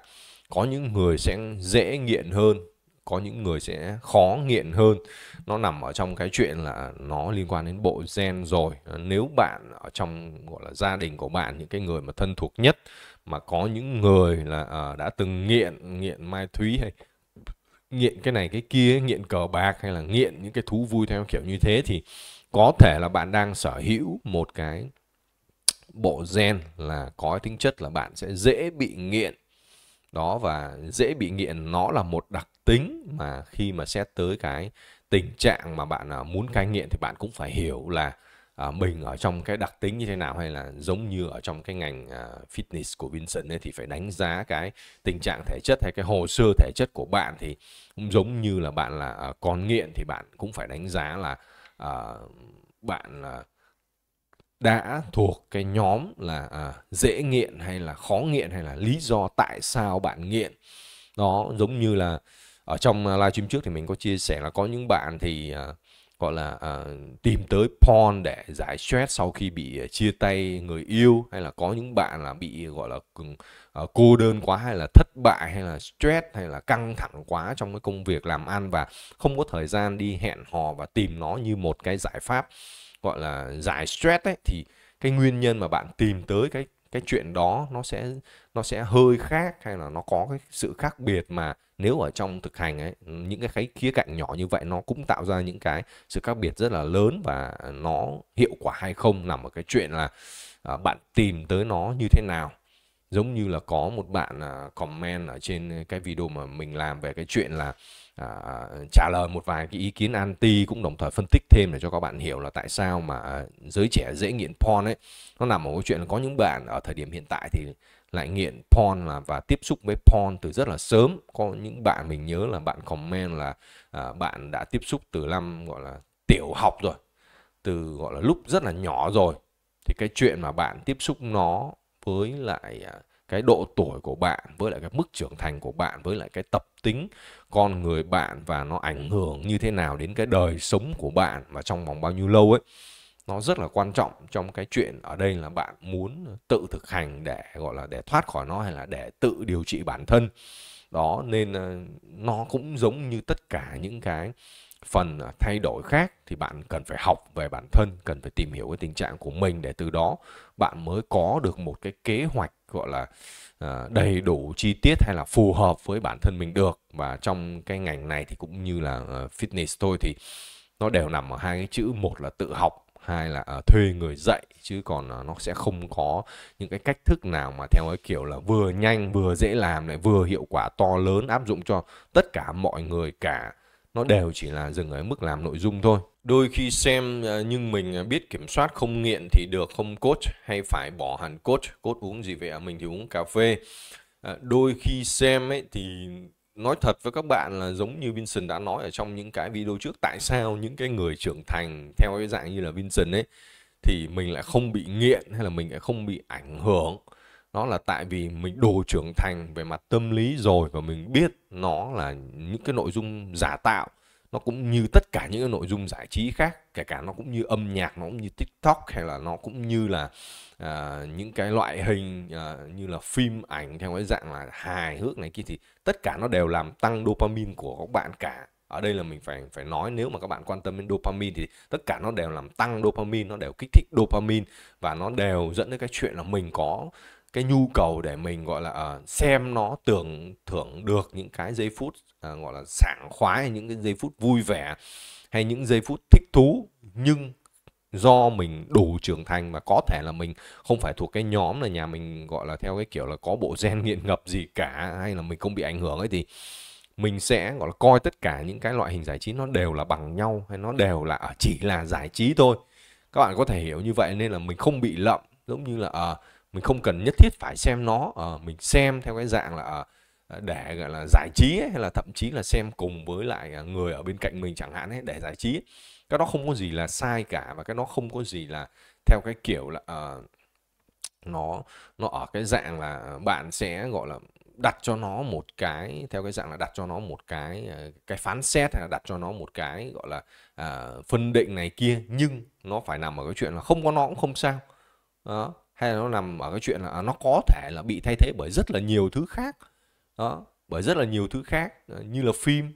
có những người sẽ dễ nghiện hơn có những người sẽ khó nghiện hơn nó nằm ở trong cái chuyện là nó liên quan đến bộ gen rồi nếu bạn ở trong gọi là gia đình của bạn những cái người mà thân thuộc nhất mà có những người là à, đã từng nghiện nghiện mai thúy hay nghiện cái này cái kia nghiện cờ bạc hay là nghiện những cái thú vui theo kiểu như thế thì có thể là bạn đang sở hữu một cái bộ gen là có tính chất là bạn sẽ dễ bị nghiện đó và dễ bị nghiện nó là một đặc tính mà khi mà xét tới cái tình trạng mà bạn à, muốn cai nghiện thì bạn cũng phải hiểu là à, mình ở trong cái đặc tính như thế nào hay là giống như ở trong cái ngành à, fitness của Vincent ấy, thì phải đánh giá cái tình trạng thể chất hay cái hồ sơ thể chất của bạn thì cũng giống như là bạn là à, con nghiện thì bạn cũng phải đánh giá là à, bạn đã thuộc cái nhóm là dễ nghiện hay là khó nghiện hay là lý do tại sao bạn nghiện đó giống như là ở trong à, livestream trước thì mình có chia sẻ là có những bạn thì uh, gọi là uh, tìm tới porn để giải stress sau khi bị uh, chia tay người yêu hay là có những bạn là bị gọi là uh, cô đơn quá hay là thất bại hay là stress hay là căng thẳng quá trong cái công việc làm ăn và không có thời gian đi hẹn hò và tìm nó như một cái giải pháp gọi là giải stress ấy thì cái nguyên nhân mà bạn tìm tới cái cái chuyện đó nó sẽ nó sẽ hơi khác hay là nó có cái sự khác biệt mà nếu ở trong thực hành ấy những cái khái khía cạnh nhỏ như vậy nó cũng tạo ra những cái sự khác biệt rất là lớn và nó hiệu quả hay không nằm ở cái chuyện là à, bạn tìm tới nó như thế nào giống như là có một bạn à, comment ở trên cái video mà mình làm về cái chuyện là à, trả lời một vài cái ý kiến anti cũng đồng thời phân tích thêm để cho các bạn hiểu là tại sao mà à, giới trẻ dễ nghiện porn ấy nó nằm ở cái chuyện là có những bạn ở thời điểm hiện tại thì lại nghiện porn là và tiếp xúc với porn từ rất là sớm có những bạn mình nhớ là bạn comment là à, bạn đã tiếp xúc từ năm gọi là tiểu học rồi từ gọi là lúc rất là nhỏ rồi thì cái chuyện mà bạn tiếp xúc nó với lại à, cái độ tuổi của bạn với lại cái mức trưởng thành của bạn với lại cái tập tính con người bạn và nó ảnh hưởng như thế nào đến cái đời sống của bạn và trong vòng bao nhiêu lâu ấy nó rất là quan trọng trong cái chuyện ở đây là bạn muốn tự thực hành để gọi là để thoát khỏi nó hay là để tự điều trị bản thân đó nên ờ, nó cũng giống như tất cả những cái phần ờ, thay đổi khác thì bạn cần phải học về bản thân cần phải tìm hiểu cái tình trạng của mình để từ đó bạn mới có được một cái kế hoạch gọi là ờ, đầy đủ chi tiết hay là phù hợp với bản thân mình được và trong cái ngành này thì cũng như là ờ, fitness tôi thì nó đều nằm ở hai cái chữ một là tự học hai là ờ, thuê người dạy chứ còn nó sẽ không có những cái cách thức nào mà theo cái kiểu là vừa nhanh vừa dễ làm lại vừa hiệu quả to lớn áp dụng cho tất cả mọi người cả nó đều chỉ là dừng ở mức làm nội dung thôi đôi khi xem à, nhưng mình à, biết kiểm soát không nghiện thì được không coach hay phải bỏ hẳn coach coach uống gì vậy mình thì uống cà phê à, đôi khi xem ấy thì nói thật với các bạn là giống như Vincent đã nói ở trong những cái video trước tại sao những cái người trưởng thành theo cái dạng như là Vincent ấy thì mình lại không bị nghiện hay là mình lại không bị ảnh hưởng nó là tại vì mình đồ trưởng thành về mặt tâm lý rồi và mình biết nó là những cái nội dung giả tạo nó cũng như tất cả những cái nội dung giải trí khác kể cả nó cũng như âm nhạc nó cũng như tiktok hay là nó cũng như là à, những cái loại hình à, như là phim ảnh theo cái dạng là hài hước này kia thì tất cả nó đều làm tăng dopamine của các bạn cả ở đây là mình phải phải nói nếu mà các bạn quan tâm đến dopamine thì tất cả nó đều làm tăng dopamine nó đều kích thích dopamine và nó đều dẫn đến cái chuyện là mình có cái nhu cầu để mình gọi là uh, xem nó tưởng thưởng được những cái giây phút uh, gọi là sảng khoái những cái giây phút vui vẻ hay những giây phút thích thú nhưng do mình đủ trưởng thành và có thể là mình không phải thuộc cái nhóm là nhà mình gọi là theo cái kiểu là có bộ <laughs> gen nghiện ngập gì cả hay là mình không bị ảnh hưởng ấy thì mình sẽ gọi là coi tất cả những cái loại hình giải trí nó đều là bằng nhau hay nó đều là ờ, chỉ là giải trí thôi các bạn có thể hiểu như vậy nên là mình không bị lậm giống như là uh, mình không cần nhất thiết phải xem nó à, mình xem theo cái dạng là ờ, ờ, để gọi là giải trí ấy, hay là thậm chí là xem cùng với lại người ở bên cạnh mình chẳng hạn ấy, để giải trí ấy. cái đó không có gì là sai cả và cái đó không có gì là theo cái kiểu là uh, nó nó ở cái dạng là bạn sẽ gọi là đặt cho nó một cái theo cái dạng là đặt cho nó một cái cái phán xét hay là đặt cho nó một cái gọi là à, phân định này kia nhưng nó phải nằm ở cái chuyện là không có nó cũng không sao đó hay là nó nằm ở cái chuyện là à, nó có thể là bị thay thế bởi rất là nhiều thứ khác đó bởi rất là nhiều thứ khác ờ, như là phim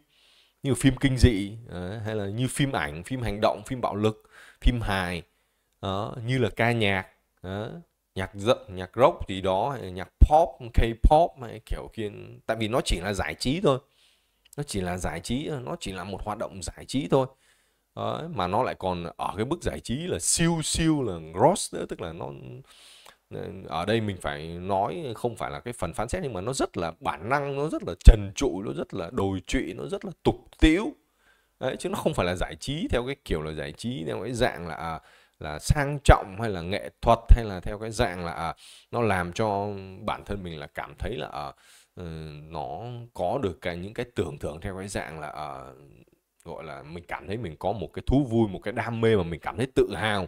như là phim kinh dị ờ, hay là như phim ảnh phim hành động phim bạo lực phim hài đó, như là ca nhạc đó, nhạc giận nhạc rock gì đó hay nhạc pop k-pop hay kiểu kia tại vì nó chỉ là giải trí thôi nó chỉ là giải trí ờ, nó chỉ là một hoạt động giải trí thôi đó, mà nó lại còn ở cái bước giải trí là siêu siêu là gross nữa tức là nó ở đây mình phải nói không phải là cái phần phán xét nhưng mà nó rất là bản năng nó rất là trần trụi nó rất là đồi trụy nó rất là tục tiễu Đấy, chứ nó không phải là giải trí theo cái kiểu là giải trí theo cái dạng là à, là sang trọng hay là nghệ thuật hay là theo cái dạng là à, nó làm cho bản thân mình là cảm thấy là à, ừ, nó có được cái những cái tưởng tượng theo cái dạng là gọi là mình cảm thấy mình có một cái thú vui một cái đam mê mà mình cảm thấy tự hào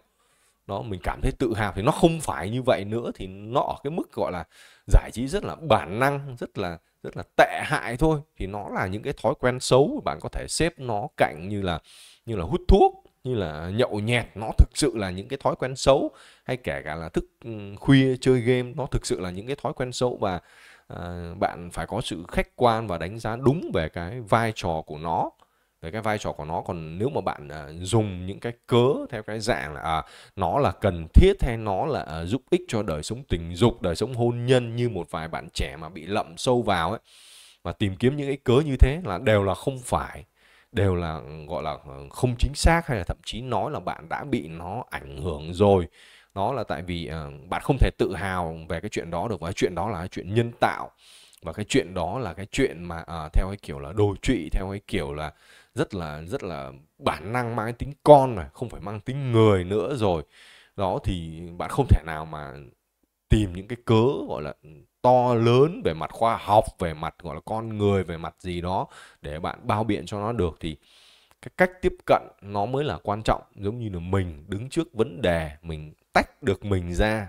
nó mình cảm thấy tự hào thì nó không phải như vậy nữa thì nó ở cái mức gọi là giải trí rất là bản năng rất là rất là tệ hại thôi thì nó là những cái thói quen xấu bạn có thể xếp nó cạnh như là như là hút thuốc như là nhậu nhẹt nó thực sự là những cái thói quen xấu hay kể cả là thức ừ, khuya chơi game nó thực sự là những cái thói quen xấu và à, bạn phải có sự khách quan và đánh giá đúng về cái vai trò của nó về cái vai trò của nó còn nếu mà bạn à, dùng những cái cớ theo cái dạng là à, nó là cần thiết hay nó là à, giúp ích cho đời sống tình dục đời sống hôn nhân như một vài bạn trẻ mà bị lậm sâu vào ấy và tìm kiếm những cái cớ như thế là đều là không phải đều là ừ, gọi là ờ, không chính xác hay là thậm chí nói là bạn đã bị nó ảnh hưởng rồi nó là tại vì à, bạn không thể tự hào về cái chuyện đó được và cái chuyện đó là chuyện nhân tạo và cái chuyện đó là cái chuyện mà à, theo cái kiểu là đồ trụy theo cái kiểu là rất là rất là bản năng mang tính con rồi không phải mang tính người nữa rồi đó thì bạn không thể nào mà tìm những cái cớ gọi là to lớn về mặt khoa học về mặt gọi là con người về mặt gì đó để bạn bao biện cho nó được thì cái cách tiếp cận nó mới là quan trọng giống như là mình đứng trước vấn đề mình tách được mình ra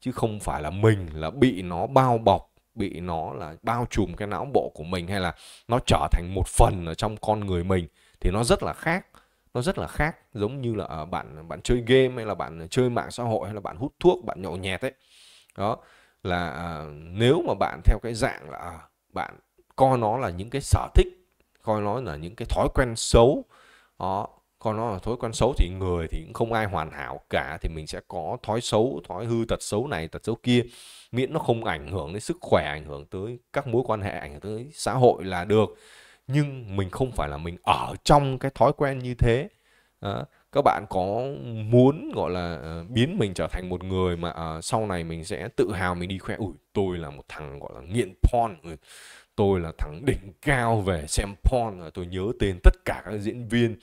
chứ không phải là mình là bị nó bao bọc bị nó là bao trùm cái não bộ của mình hay là nó trở thành một phần ở trong con người mình thì nó rất là khác nó rất là khác giống như là à, bạn bạn chơi game hay là bạn chơi mạng xã hội hay là bạn hút thuốc bạn nhậu nhẹt ấy đó là à, nếu mà bạn theo cái dạng là à, bạn coi nó là những cái sở thích coi nó là những cái thói quen xấu đó còn nó là thói quen xấu thì người thì cũng không ai hoàn hảo cả thì mình sẽ có thói xấu thói hư tật xấu này tật xấu kia miễn nó không ảnh hưởng đến sức khỏe ảnh hưởng tới các mối quan hệ ảnh hưởng tới xã hội là được nhưng mình không phải là mình ở trong cái thói quen như thế đó. các bạn có muốn gọi là ờ, biến mình trở thành một người mà uh, sau này mình sẽ tự hào mình đi khoe ủi tôi là một thằng gọi là nghiện porn ừ, tôi là thằng đỉnh cao về xem porn tôi nhớ tên tất cả các diễn viên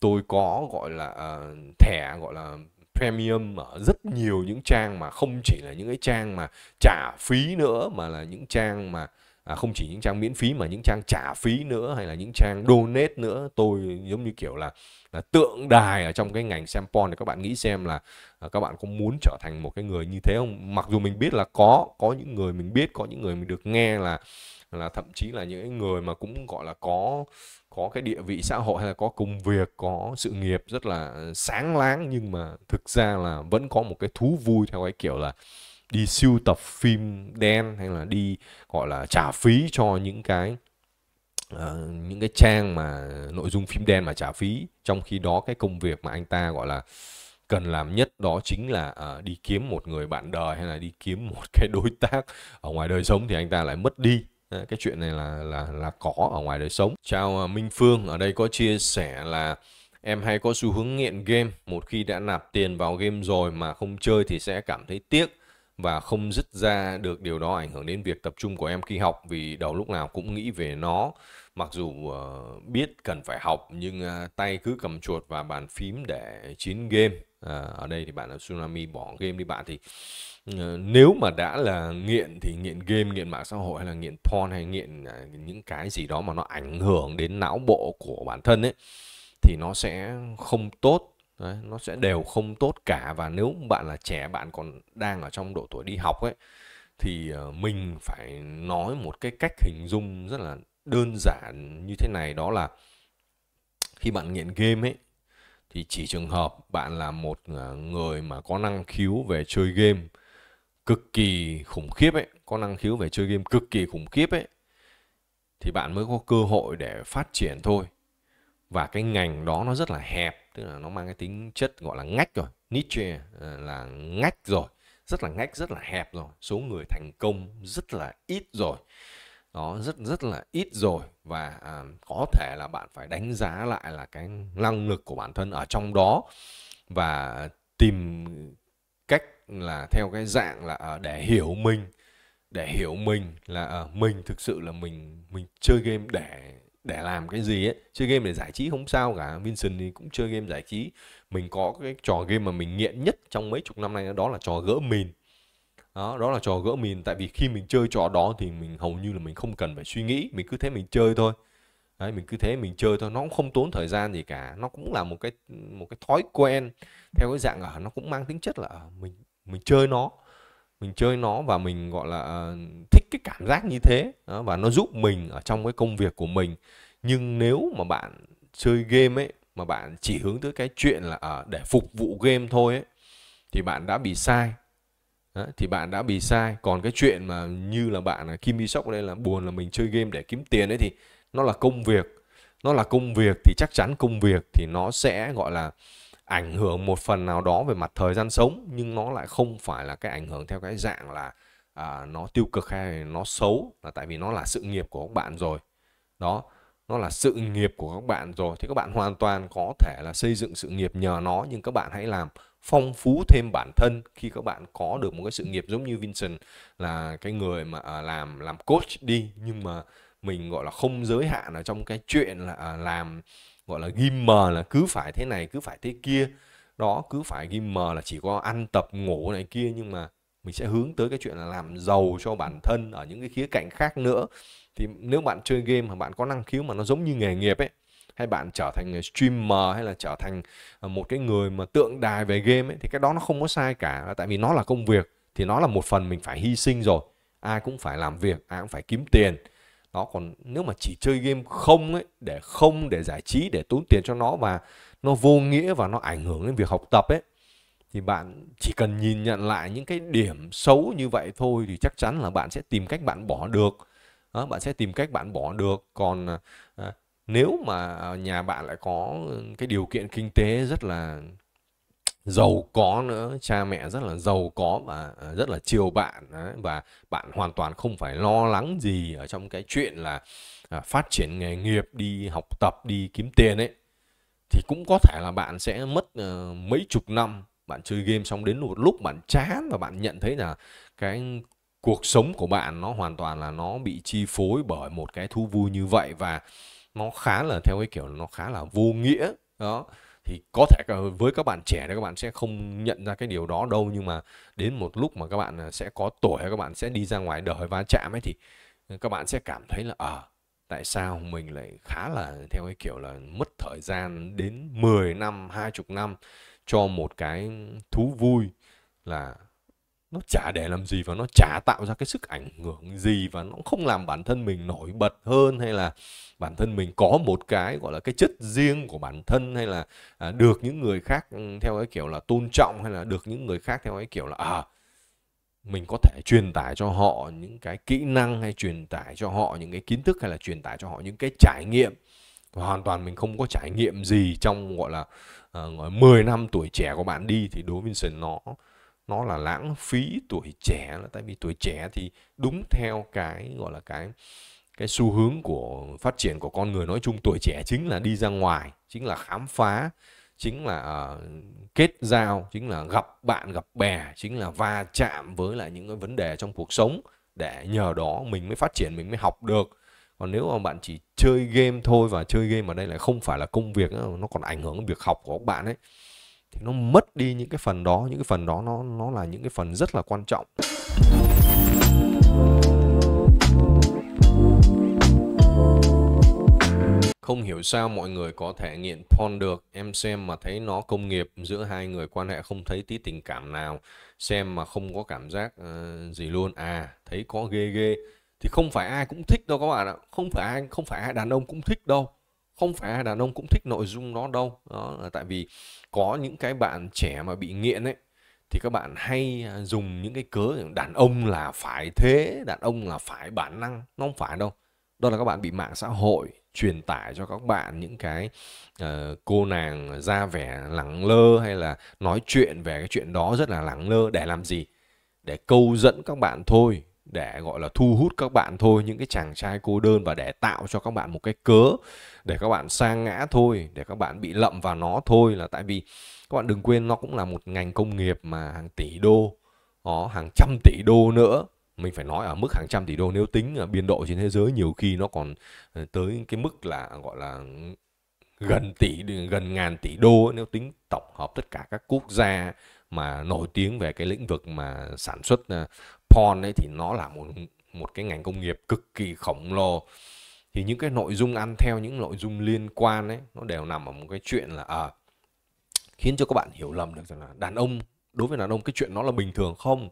tôi có gọi là uh, thẻ gọi là premium ở rất nhiều những trang mà không chỉ là những cái trang mà trả phí nữa mà là những trang mà à, không chỉ những trang miễn phí mà những trang trả phí nữa hay là những trang donate nữa tôi giống như kiểu là là tượng đài ở trong cái ngành xem porn thì các bạn nghĩ xem là à, các bạn có muốn trở thành một cái người như thế không mặc dù mình biết là có có những người mình biết có những người mình được nghe là là thậm chí là những người mà cũng gọi là có có cái địa vị xã hội hay là có công việc có sự nghiệp rất là sáng láng nhưng mà thực ra là vẫn có một cái thú vui theo cái kiểu là đi siêu tập phim đen hay là đi gọi là trả phí cho những cái uh, những cái trang mà nội dung phim đen mà trả phí trong khi đó cái công việc mà anh ta gọi là cần làm nhất đó chính là uh, đi kiếm một người bạn đời hay là đi kiếm một cái đối tác ở ngoài đời sống thì anh ta lại mất đi Ờ, cái chuyện này là là là có ở ngoài đời sống chào à, Minh Phương ở đây có chia sẻ là em hay có xu hướng nghiện game một khi đã nạp tiền vào game rồi mà không chơi thì sẽ cảm thấy tiếc và không dứt ra được điều đó ảnh hưởng đến việc tập trung của em khi học vì đầu lúc nào cũng nghĩ về nó mặc dù uh, biết cần phải học nhưng uh, tay cứ cầm chuột và bàn phím để chín game Ờ, ở đây thì bạn là tsunami bỏ game đi bạn thì ờ, nếu mà đã là nghiện thì nghiện game nghiện mạng xã hội hay là nghiện porn hay nghiện à, những cái gì đó mà nó ảnh hưởng đến não bộ của bản thân ấy thì nó sẽ không tốt Đấy, nó sẽ đều không tốt cả và nếu bạn là trẻ bạn còn đang ở trong độ tuổi đi học ấy thì ờ, mình phải nói một cái cách hình dung rất là đơn giản như thế này đó là khi bạn nghiện game ấy thì chỉ trường hợp bạn là một ờ, người mà có năng khiếu về chơi game cực kỳ khủng khiếp ấy, có năng khiếu về chơi game cực kỳ khủng khiếp ấy thì bạn mới có cơ hội để phát triển thôi. Và cái ngành đó nó rất là hẹp, tức là nó mang cái tính chất gọi là ngách rồi, niche ờ, là ngách rồi, rất là ngách, rất là hẹp rồi, số người thành công rất là ít rồi nó rất rất là ít rồi và à, có thể là bạn phải đánh giá lại là cái năng lực của bản thân ở trong đó và tìm cách là theo cái dạng là à, để hiểu mình để hiểu mình là à, mình thực sự là mình mình chơi game để để làm cái gì ấy chơi game để giải trí không sao cả Vincent thì cũng chơi game giải trí mình có cái trò game mà mình nghiện nhất trong mấy chục năm nay đó là trò gỡ mìn đó đó là trò gỡ mìn tại vì khi mình chơi trò đó thì mình hầu như là mình không cần phải suy nghĩ mình cứ thế mình chơi thôi đấy mình cứ thế mình chơi thôi nó cũng không tốn thời gian gì cả nó cũng là một cái một cái thói quen theo cái dạng ở nó cũng mang tính chất là ờ, mình mình chơi nó mình chơi nó và mình gọi là ờ, thích cái cảm giác như thế đó, và nó giúp mình ở trong cái công việc của mình nhưng nếu mà bạn chơi game ấy mà bạn chỉ hướng tới cái chuyện là ờ, để phục vụ game thôi ấy, thì bạn đã bị sai thì bạn đã bị sai còn cái chuyện mà như là bạn là Kim Mi Sóc đây là buồn là mình chơi game để kiếm tiền ấy thì nó là công việc nó là công việc thì chắc chắn công việc thì nó sẽ gọi là ảnh hưởng một phần nào đó về mặt thời gian sống nhưng nó lại không phải là cái ảnh hưởng theo cái dạng là à, nó tiêu cực hay nó xấu là tại vì nó là sự nghiệp của các bạn rồi đó nó là sự nghiệp của các bạn rồi thì các bạn hoàn toàn có thể là xây dựng sự nghiệp nhờ nó nhưng các bạn hãy làm phong phú thêm bản thân khi các bạn có được một cái sự nghiệp giống như Vincent là cái người mà à, làm làm coach đi nhưng mà mình gọi là không giới hạn ở trong cái chuyện là à, làm gọi là ghim mờ là cứ phải thế này cứ phải thế kia đó cứ phải ghim mờ là chỉ có ăn tập ngủ này kia nhưng mà mình sẽ hướng tới cái chuyện là làm giàu cho bản thân ở những cái khía cạnh khác nữa thì nếu bạn chơi game mà bạn có năng khiếu mà nó giống như nghề nghiệp ấy hay bạn trở thành streamer hay là trở thành ờ, một cái người mà tượng đài về game ấy thì cái đó nó không có sai cả tại vì nó là công việc thì nó là một phần mình phải hy sinh rồi ai cũng phải làm việc ai cũng phải kiếm tiền Đó còn nếu mà chỉ chơi game không ấy để không để giải trí để tốn tiền cho nó và nó vô nghĩa và nó ảnh hưởng đến việc học tập ấy thì bạn chỉ cần nhìn nhận lại những cái điểm xấu như vậy thôi thì chắc chắn là bạn sẽ tìm cách bạn bỏ được đó, bạn sẽ tìm cách bạn bỏ được còn à, nếu mà nhà bạn lại có cái điều kiện kinh tế rất là giàu có nữa cha mẹ rất là giàu có và ờ, rất là chiều bạn và bạn hoàn toàn không phải lo lắng gì ở trong cái chuyện là à, phát triển nghề nghiệp đi học tập đi kiếm tiền ấy thì cũng có thể là bạn sẽ mất ờ, mấy chục năm bạn chơi game xong đến một lúc bạn chán và bạn nhận thấy là cái cuộc sống của bạn nó hoàn toàn là nó bị chi phối bởi một cái thú vui như vậy và nó khá là theo cái kiểu nó khá là vô nghĩa đó thì có thể với các bạn trẻ thì các bạn sẽ không nhận ra cái điều đó đâu nhưng mà đến một lúc mà các bạn à, sẽ có tuổi các bạn sẽ đi ra ngoài đời va chạm ấy thì ừ, các bạn sẽ cảm thấy là à, tại sao mình lại khá là theo cái kiểu là mất thời gian đến 10 năm 20 năm cho một cái thú vui là nó chả để làm gì và nó chả tạo ra cái sức ảnh hưởng gì và nó không làm bản thân mình nổi bật hơn hay là bản thân mình có một cái gọi là cái chất riêng của bản thân hay là à, được những người khác ừ, theo cái kiểu là tôn trọng hay là được những người khác theo cái kiểu là à mình có thể truyền tải cho họ những cái kỹ năng hay truyền tải cho họ những cái kiến thức hay là truyền tải cho họ những cái trải nghiệm hoàn toàn mình không có trải nghiệm gì trong gọi là uh, gọi 10 năm tuổi trẻ của bạn đi thì đối với Vincent nó nó là lãng phí tuổi trẻ là tại vì tuổi trẻ thì đúng theo cái gọi là cái cái xu hướng của phát triển của con người nói chung tuổi trẻ chính là đi ra ngoài chính là khám phá chính là ờ, kết giao chính là gặp bạn gặp bè chính là va chạm với lại những cái vấn đề trong cuộc sống để nhờ đó mình mới phát triển mình mới học được còn nếu mà bạn chỉ chơi game thôi và chơi game ở đây lại không phải là công việc nó còn ảnh hưởng đến việc học của các bạn ấy thì nó mất đi những cái phần đó những cái phần đó nó nó là những cái phần rất là quan trọng không hiểu sao mọi người có thể nghiện porn được em xem mà thấy nó công nghiệp giữa hai người quan hệ không thấy tí tình cảm nào xem mà không có cảm giác uh, gì luôn à thấy có ghê ghê thì không phải ai cũng thích đâu các bạn ạ không phải ai không phải ai đàn ông cũng thích đâu không phải ai đàn ông cũng thích nội dung đó đâu đó là tại vì có những cái bạn trẻ mà bị nghiện ấy thì các bạn hay à, dùng những cái cớ đàn ông là phải thế đàn ông là phải bản năng nó không phải đâu đó là các bạn bị mạng xã hội truyền tải cho các bạn những cái uh, cô nàng ra vẻ lẳng lơ hay là nói chuyện về cái chuyện đó rất là lẳng lơ để làm gì để câu dẫn các bạn thôi để gọi là thu hút các bạn thôi những cái chàng trai cô đơn và để tạo cho các bạn một cái cớ để các bạn sa ngã thôi để các bạn bị lậm vào nó thôi là tại vì các bạn đừng quên nó cũng là một ngành công nghiệp mà hàng tỷ đô đó, hàng trăm tỷ đô nữa mình phải nói ở mức hàng trăm tỷ đô nếu tính ở biên độ trên thế giới nhiều khi nó còn ờ, tới cái mức là gọi là gần tỷ gần ngàn tỷ đô nếu tính tổng hợp tất cả các quốc gia mà nổi tiếng về cái lĩnh vực mà sản xuất ờ, porn ấy thì nó là một một cái ngành công nghiệp cực kỳ khổng lồ thì những cái nội dung ăn theo những nội dung liên quan ấy nó đều nằm ở một cái chuyện là à, khiến cho các bạn hiểu lầm được rằng là đàn ông đối với đàn ông cái chuyện nó là bình thường không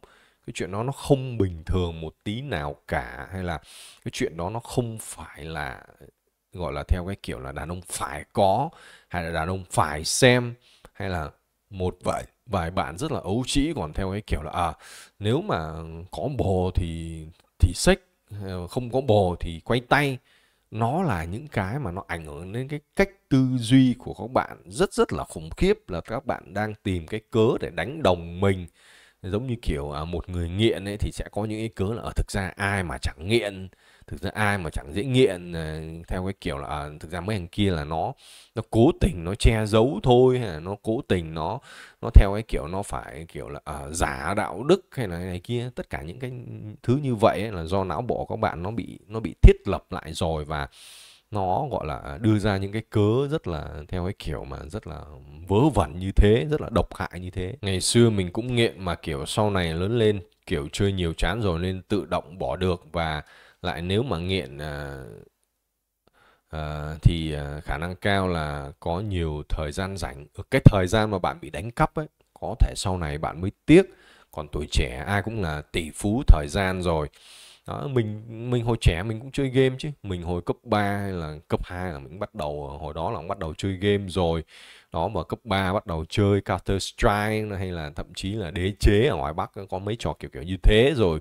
cái chuyện đó nó không bình thường một tí nào cả hay là cái chuyện đó nó không phải là gọi là theo cái kiểu là đàn ông phải có hay là đàn ông phải xem hay là một vài vài bạn rất là ấu trĩ còn theo cái kiểu là à nếu mà có bồ thì thì sách không có bồ thì quay tay nó là những cái mà nó ảnh hưởng đến cái cách tư duy của các bạn rất rất là khủng khiếp là các bạn đang tìm cái cớ để đánh đồng mình giống như kiểu à, một người nghiện ấy thì sẽ có những cái cớ là ở ờ, thực ra ai mà chẳng nghiện thực ra ai mà chẳng dễ nghiện à, theo cái kiểu là à, thực ra mấy thằng kia là nó nó cố tình nó che giấu thôi hay là nó cố tình nó nó theo cái kiểu nó phải kiểu là à, giả đạo đức hay là này kia tất cả những cái thứ như vậy ấy là do não bộ các bạn nó bị nó bị thiết lập lại rồi và nó gọi là à, đưa ra những cái cớ rất là theo cái kiểu mà rất là vớ vẩn như thế rất là độc hại như thế ngày xưa mình cũng nghiện mà kiểu sau này lớn lên kiểu chơi nhiều chán rồi nên tự động bỏ được và lại nếu mà nghiện à, à, thì à, khả năng cao là có nhiều thời gian rảnh ừ, cái thời gian mà bạn bị đánh cắp ấy có thể sau này bạn mới tiếc còn tuổi trẻ ai cũng là tỷ phú thời gian rồi đó, mình mình hồi trẻ mình cũng chơi game chứ mình hồi cấp 3 hay là cấp 2 là mình bắt đầu hồi đó là cũng bắt đầu chơi game rồi đó mà cấp 3 bắt đầu chơi Counter Strike hay là thậm chí là đế chế ở ngoài Bắc có mấy trò kiểu kiểu như thế rồi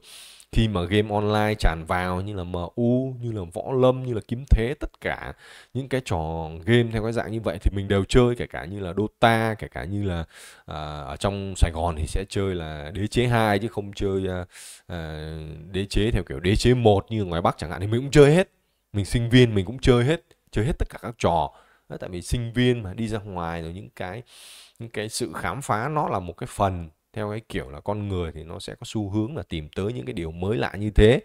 khi mà game online tràn vào như là MU như là võ lâm như là kiếm thế tất cả những cái trò game theo cái dạng như vậy thì mình đều chơi kể cả như là Dota kể cả như là à, ở trong Sài Gòn thì sẽ chơi là đế chế 2 chứ không chơi à, à, đế chế theo kiểu đế chế 1 như ngoài Bắc chẳng hạn thì mình cũng chơi hết mình sinh viên mình cũng chơi hết chơi hết tất cả các trò tại vì sinh viên mà đi ra ngoài rồi những cái những cái sự khám phá nó là một cái phần theo cái kiểu là con người thì nó sẽ có xu hướng là tìm tới những cái điều mới lạ như thế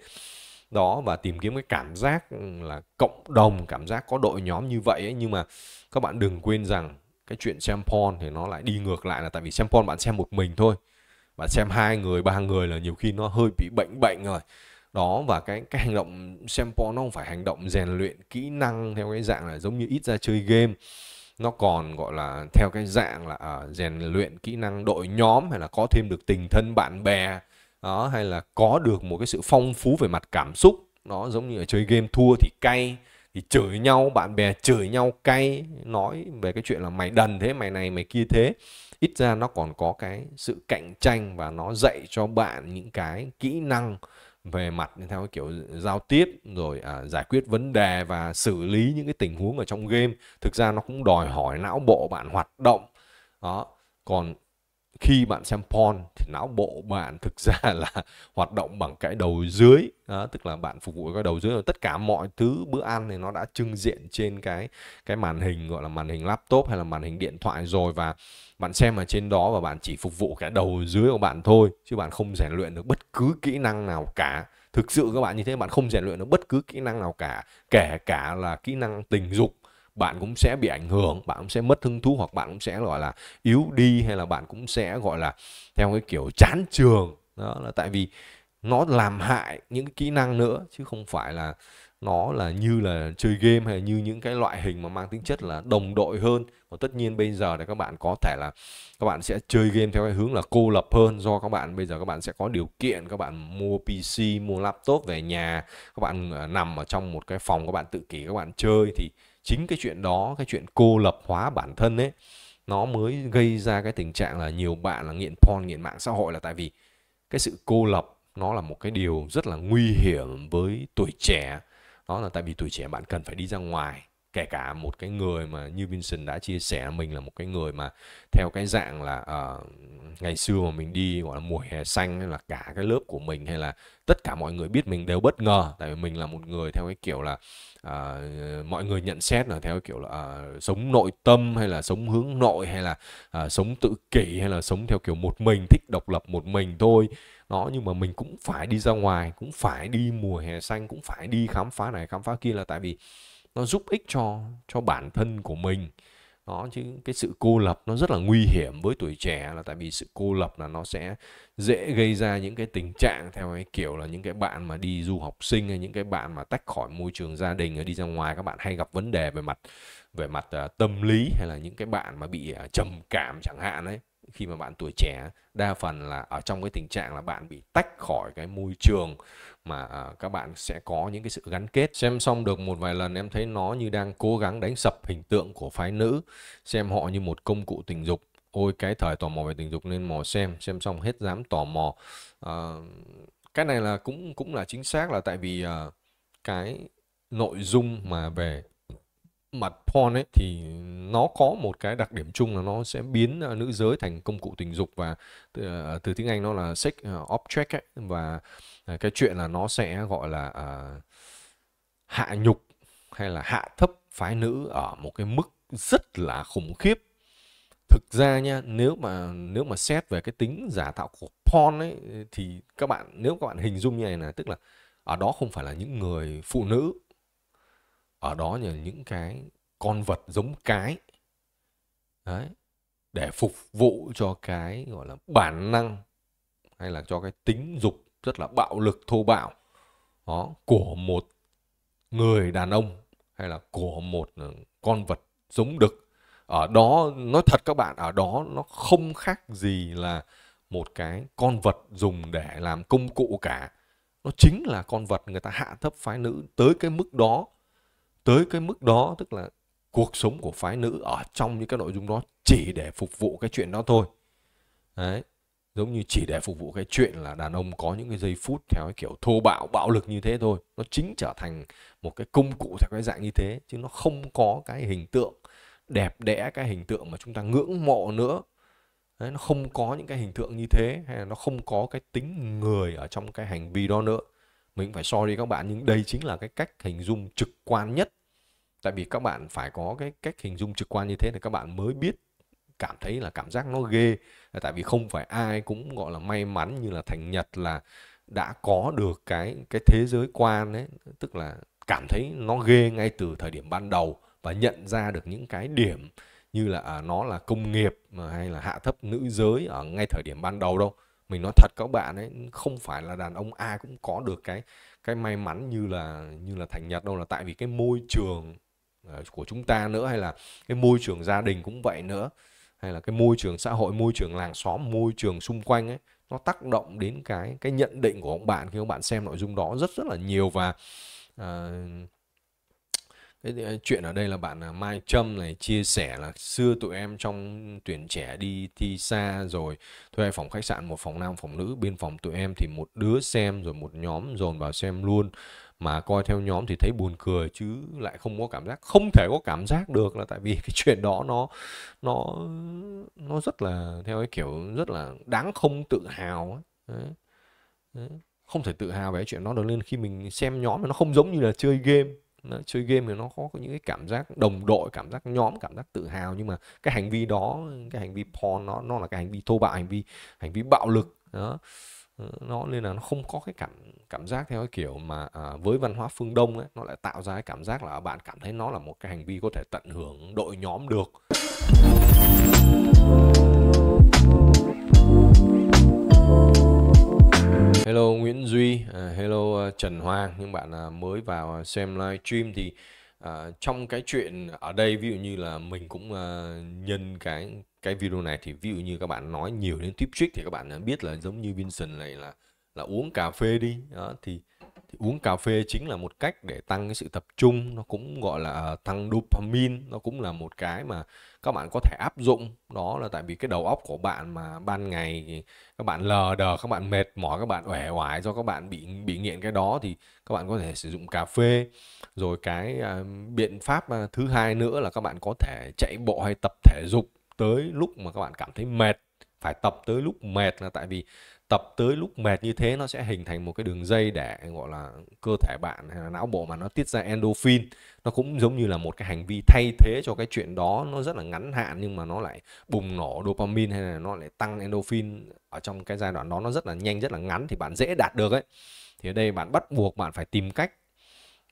đó và tìm kiếm cái cảm giác ừ, là cộng đồng cảm giác có đội nhóm như vậy ấy. nhưng mà các bạn đừng quên rằng cái chuyện xem porn thì nó lại đi ngược lại là tại vì xem porn bạn xem một mình thôi bạn xem hai người ba người là nhiều khi nó hơi bị bệnh bệnh rồi đó và cái cái hành động xem porn nó không phải hành động rèn luyện kỹ năng theo cái dạng là giống như ít ra chơi game nó còn gọi là theo cái dạng là à, rèn luyện kỹ năng đội nhóm hay là có thêm được tình thân bạn bè đó hay là có được một cái sự phong phú về mặt cảm xúc nó giống như ở chơi game thua thì cay thì chửi nhau bạn bè chửi nhau cay nói về cái chuyện là mày đần thế mày này mày kia thế ít ra nó còn có cái sự cạnh tranh và nó dạy cho bạn những cái kỹ năng về mặt theo kiểu giao tiếp rồi à, giải quyết vấn đề và xử lý những cái tình huống ở trong game thực ra nó cũng đòi hỏi não bộ bạn hoạt động đó còn khi bạn xem porn thì não bộ bạn thực ra <laughs> là hoạt động bằng cái đầu dưới đó, tức là bạn phục vụ cái đầu dưới tất cả mọi thứ bữa ăn thì nó đã trưng diện trên cái cái màn hình gọi là màn hình laptop hay là màn hình điện thoại rồi và bạn xem ở trên đó và bạn chỉ phục vụ cái đầu dưới của bạn thôi chứ bạn không rèn luyện được bất cứ kỹ năng nào cả thực sự các bạn như thế bạn không rèn luyện được bất cứ kỹ năng nào cả kể cả là kỹ năng tình dục bạn cũng sẽ bị ảnh hưởng bạn cũng sẽ mất hứng thú hoặc bạn cũng sẽ gọi là yếu đi hay là bạn cũng sẽ gọi là theo cái kiểu chán trường đó là tại vì nó làm hại những kỹ năng nữa chứ không phải là nó là như là chơi game hay như những cái loại hình mà mang tính chất là đồng đội hơn và tất nhiên bây giờ thì các bạn có thể là các bạn sẽ chơi game theo cái hướng là cô lập hơn do các bạn bây giờ các bạn sẽ có điều kiện các bạn mua pc mua laptop về nhà các bạn ờ, nằm ở trong một cái phòng các bạn tự kỷ các bạn chơi thì chính cái chuyện đó cái chuyện cô lập hóa bản thân ấy nó mới gây ra cái tình trạng là nhiều bạn là nghiện porn nghiện mạng xã hội là tại vì cái sự cô lập nó là một cái điều rất là nguy hiểm với tuổi trẻ đó là tại vì tuổi trẻ bạn cần phải đi ra ngoài kể cả một cái người mà như Vincent đã chia sẻ mình là một cái người mà theo cái dạng là uh, ngày xưa mà mình đi gọi là mùa hè xanh hay là cả cái lớp của mình hay là tất cả mọi người biết mình đều bất ngờ tại vì mình là một người theo cái kiểu là uh, mọi người nhận xét là theo cái kiểu là uh, sống nội tâm hay là sống hướng nội hay là uh, sống tự kỷ hay là sống theo kiểu một mình thích độc lập một mình thôi đó nhưng mà mình cũng phải đi ra ngoài cũng phải đi mùa hè xanh cũng phải đi khám phá này khám phá kia là tại vì nó giúp ích cho cho bản thân của mình đó chứ cái sự cô lập nó rất là nguy hiểm với tuổi trẻ là tại vì sự cô lập là nó sẽ dễ gây ra những cái tình trạng theo cái kiểu là những cái bạn mà đi du học sinh hay những cái bạn mà tách khỏi môi trường gia đình đi ra ngoài các bạn hay gặp vấn đề về mặt về mặt uh, tâm lý hay là những cái bạn mà bị uh, trầm cảm chẳng hạn ấy khi mà bạn tuổi trẻ đa phần là ở trong cái tình trạng là bạn bị tách khỏi cái môi trường mà à, các bạn sẽ có những cái sự gắn kết xem xong được một vài lần em thấy nó như đang cố gắng đánh sập hình tượng của phái nữ xem họ như một công cụ tình dục ôi cái thời tò mò về tình dục nên mò xem xem xong hết dám tò mò à, cái này là cũng cũng là chính xác là tại vì à, cái nội dung mà về mặt porn ấy thì nó có một cái đặc điểm chung là nó sẽ biến à, nữ giới thành công cụ tình dục và từ, ờ, từ tiếng Anh nó là sex ờ, object ấy và à, cái chuyện là nó sẽ gọi là à, hạ nhục hay là hạ thấp phái nữ ở một cái mức rất là khủng khiếp thực ra nha nếu mà nếu mà xét về cái tính giả tạo của porn ấy thì các bạn nếu các bạn hình dung như này là tức là ở đó không phải là những người phụ nữ ở đó là những cái con vật giống cái đấy để phục vụ cho cái gọi là bản năng hay là cho cái tính dục rất là bạo lực thô bạo đó của một người đàn ông hay là của một ừ, con vật giống đực ở đó nói thật các bạn ở đó nó không khác gì là một cái con vật dùng để làm công cụ cả nó chính là con vật người ta hạ thấp phái nữ tới cái mức đó tới cái mức đó tức là cuộc sống của phái nữ ở trong những cái nội dung đó chỉ để phục vụ cái chuyện đó thôi đấy giống như chỉ để phục vụ cái chuyện là đàn ông có những cái giây phút theo cái kiểu thô bạo bạo lực như thế thôi nó chính trở thành một cái công cụ theo cái dạng như thế chứ nó không có cái hình tượng đẹp đẽ cái hình tượng mà chúng ta ngưỡng mộ nữa Đấy, nó không có những cái hình tượng như thế hay là nó không có cái tính người ở trong cái hành vi đó nữa mình phải sorry các bạn nhưng đây chính là cái cách hình dung trực quan nhất tại vì các bạn phải có cái cách hình dung trực quan như thế thì các bạn mới biết cảm thấy là cảm giác nó ghê tại vì không phải ai cũng gọi là may mắn như là thành nhật là đã có được cái cái thế giới quan ấy tức là cảm thấy nó ghê ngay từ thời điểm ban đầu và nhận ra được những cái điểm như là à, nó là công nghiệp mà hay là hạ thấp nữ giới ở ngay thời điểm ban đầu đâu mình nói thật các bạn ấy không phải là đàn ông ai cũng có được cái cái may mắn như là như là thành nhật đâu là tại vì cái môi trường ờ, của chúng ta nữa hay là cái môi trường gia đình cũng vậy nữa hay là cái môi trường xã hội môi trường làng xóm môi trường xung quanh ấy nó tác động đến cái cái nhận định của ông bạn khi ông bạn xem nội dung đó rất rất là nhiều và uh, chuyện ở đây là bạn à, Mai Trâm này chia sẻ là xưa tụi em trong tuyển trẻ đi thi xa rồi thuê phòng khách sạn một phòng nam phòng nữ bên phòng tụi em thì một đứa xem rồi một nhóm dồn vào xem luôn mà coi theo nhóm thì thấy buồn cười chứ lại không có cảm giác không thể có cảm giác được là tại vì <laughs> cái chuyện đó nó nó nó rất là theo cái kiểu rất là đáng không tự hào ấy. Đấy. Đấy. không thể tự hào về cái chuyện nó được lên khi mình xem nhóm thì nó không giống như là chơi game chơi game thì nó có những cái cảm giác đồng đội cảm giác nhóm cảm giác tự hào nhưng mà cái hành vi đó cái hành vi porn nó nó là cái hành vi thô bạo hành vi hành vi bạo lực đó ờ, nó nên là nó không có cái cảm cảm giác theo cái kiểu mà à, với văn hóa phương đông ấy nó lại tạo ra cái cảm giác là bạn cảm thấy nó là một cái hành vi có thể tận hưởng đội nhóm được Hello Nguyễn Duy, uh, hello uh, Trần Hoàng, những bạn uh, mới vào xem live stream thì uh, trong cái chuyện ở đây ví dụ như là mình cũng uh, nhân cái cái video này thì ví dụ như các bạn nói nhiều đến tip trick thì các bạn biết là giống như Vincent này là là uống cà phê đi đó thì thì uống cà phê chính là một cách để tăng cái sự tập trung nó cũng gọi là à, tăng dopamine nó cũng là một cái mà các bạn có thể áp dụng đó là tại vì cái đầu óc của bạn mà ban ngày các bạn lờ đờ các bạn mệt mỏi các bạn uể oải do các bạn bị bị nghiện cái đó thì các bạn có thể sử dụng cà phê rồi cái uh, biện pháp uh, thứ hai nữa là các bạn có thể chạy bộ hay tập thể dục tới lúc mà các bạn cảm thấy mệt phải tập tới lúc mệt là tại vì tập tới lúc mệt như thế nó sẽ hình thành một cái đường dây để gọi là cơ thể bạn hay là não bộ mà nó tiết ra endorphin nó cũng giống như là một cái hành vi thay thế cho cái chuyện đó nó rất là ngắn hạn nhưng mà nó lại bùng nổ dopamine hay là nó lại tăng endorphin ở trong cái giai đoạn đó nó rất là nhanh rất là ngắn thì bạn dễ đạt được ấy thì ở đây bạn bắt buộc bạn phải tìm cách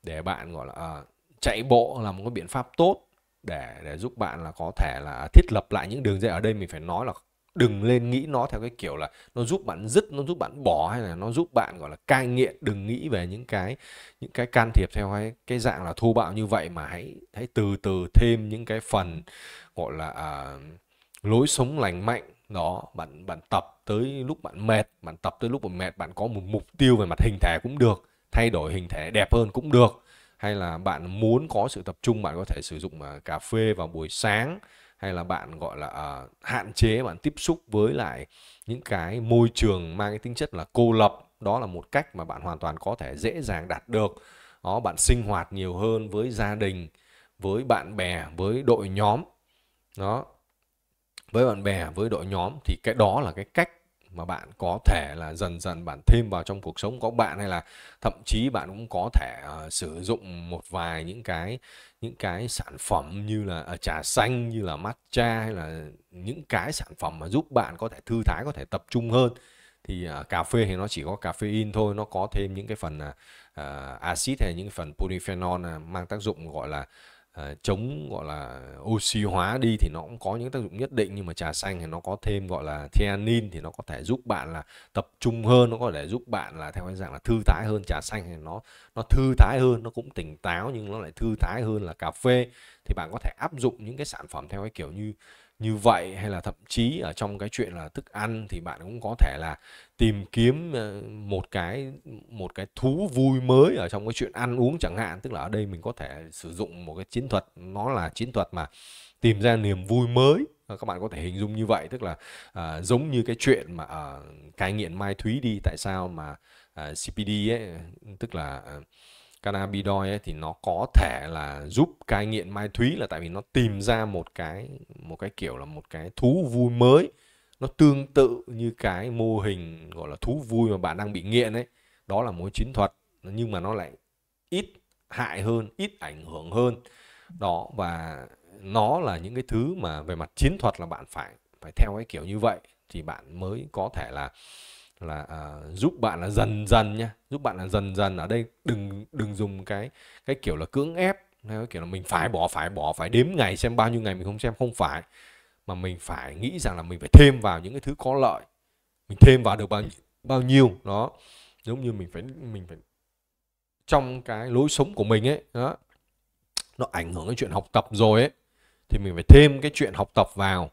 để bạn gọi là à, chạy bộ là một cái biện pháp tốt để để giúp bạn là có thể là thiết lập lại những đường dây ở đây mình phải nói là đừng lên nghĩ nó theo cái kiểu là nó giúp bạn dứt nó giúp bạn bỏ hay là nó giúp bạn gọi là cai nghiện đừng nghĩ về những cái những cái can thiệp theo cái cái dạng là thô bạo như vậy mà hãy hãy từ từ thêm những cái phần gọi là à, lối sống lành mạnh đó bạn bạn tập tới lúc bạn mệt bạn tập tới lúc bạn mệt bạn có một mục tiêu về mặt hình thể cũng được thay đổi hình thể đẹp hơn cũng được hay là bạn muốn có sự tập trung bạn có thể sử dụng à, cà phê vào buổi sáng hay là bạn gọi là uh, hạn chế bạn tiếp xúc với lại những cái môi trường mang cái tính chất là cô lập đó là một cách mà bạn hoàn toàn có thể dễ dàng đạt được đó bạn sinh hoạt nhiều hơn với gia đình với bạn bè với đội nhóm đó với bạn bè với đội nhóm thì cái đó là cái cách mà bạn có thể là dần dần bạn thêm vào trong cuộc sống của bạn hay là thậm chí bạn cũng có thể uh, sử dụng một vài những cái những cái sản phẩm như là à, trà xanh như là matcha hay là những cái sản phẩm mà giúp bạn có thể thư thái có thể tập trung hơn thì à, cà phê thì nó chỉ có caffeine thôi nó có thêm những cái phần à, à acid hay những phần polyphenol à, mang tác dụng gọi là Ờ, chống gọi là oxy hóa đi thì nó cũng có những tác dụng nhất định nhưng mà trà xanh thì nó có thêm gọi là theanine thì nó có thể giúp bạn là tập trung hơn nó có thể giúp bạn là theo cái dạng là thư thái hơn trà xanh thì nó nó thư thái hơn nó cũng tỉnh táo nhưng nó lại thư thái hơn là cà phê thì bạn có thể áp dụng những cái sản phẩm theo cái kiểu như như vậy hay là thậm chí ở trong cái chuyện là thức ăn thì bạn cũng có thể là tìm kiếm ờ, một cái một cái thú vui mới ở trong cái chuyện ăn uống chẳng hạn tức là ở đây mình có thể sử dụng một cái chiến thuật nó là chiến thuật mà tìm ra niềm vui mới ờ, các bạn có thể hình dung như vậy tức là à, giống như cái chuyện mà à, cai nghiện mai thúy đi tại sao mà à, CPD ấy tức là à, cannabidol ấy thì nó có thể là giúp cai nghiện mai thúy là tại vì nó tìm ra một cái một cái kiểu là một cái thú vui mới nó tương tự như cái mô hình gọi là thú vui mà bạn đang bị nghiện ấy đó là mối chiến thuật nhưng mà nó lại ít hại hơn ít ảnh hưởng hơn đó và nó là những cái thứ mà về mặt chiến thuật là bạn phải phải theo cái kiểu như vậy thì bạn mới có thể là là à, giúp bạn là dần dần nha giúp bạn là dần dần ở đây đừng đừng dùng cái cái kiểu là cưỡng ép cái kiểu là mình phải bỏ phải bỏ phải đếm ngày xem bao nhiêu ngày mình không xem không phải mà mình phải nghĩ rằng là mình phải thêm vào những cái thứ có lợi mình thêm vào được bao bao nhiêu đó giống như mình phải mình phải trong cái lối sống của mình ấy đó nó ảnh hưởng đến chuyện học tập rồi ấy thì mình phải thêm cái chuyện học tập vào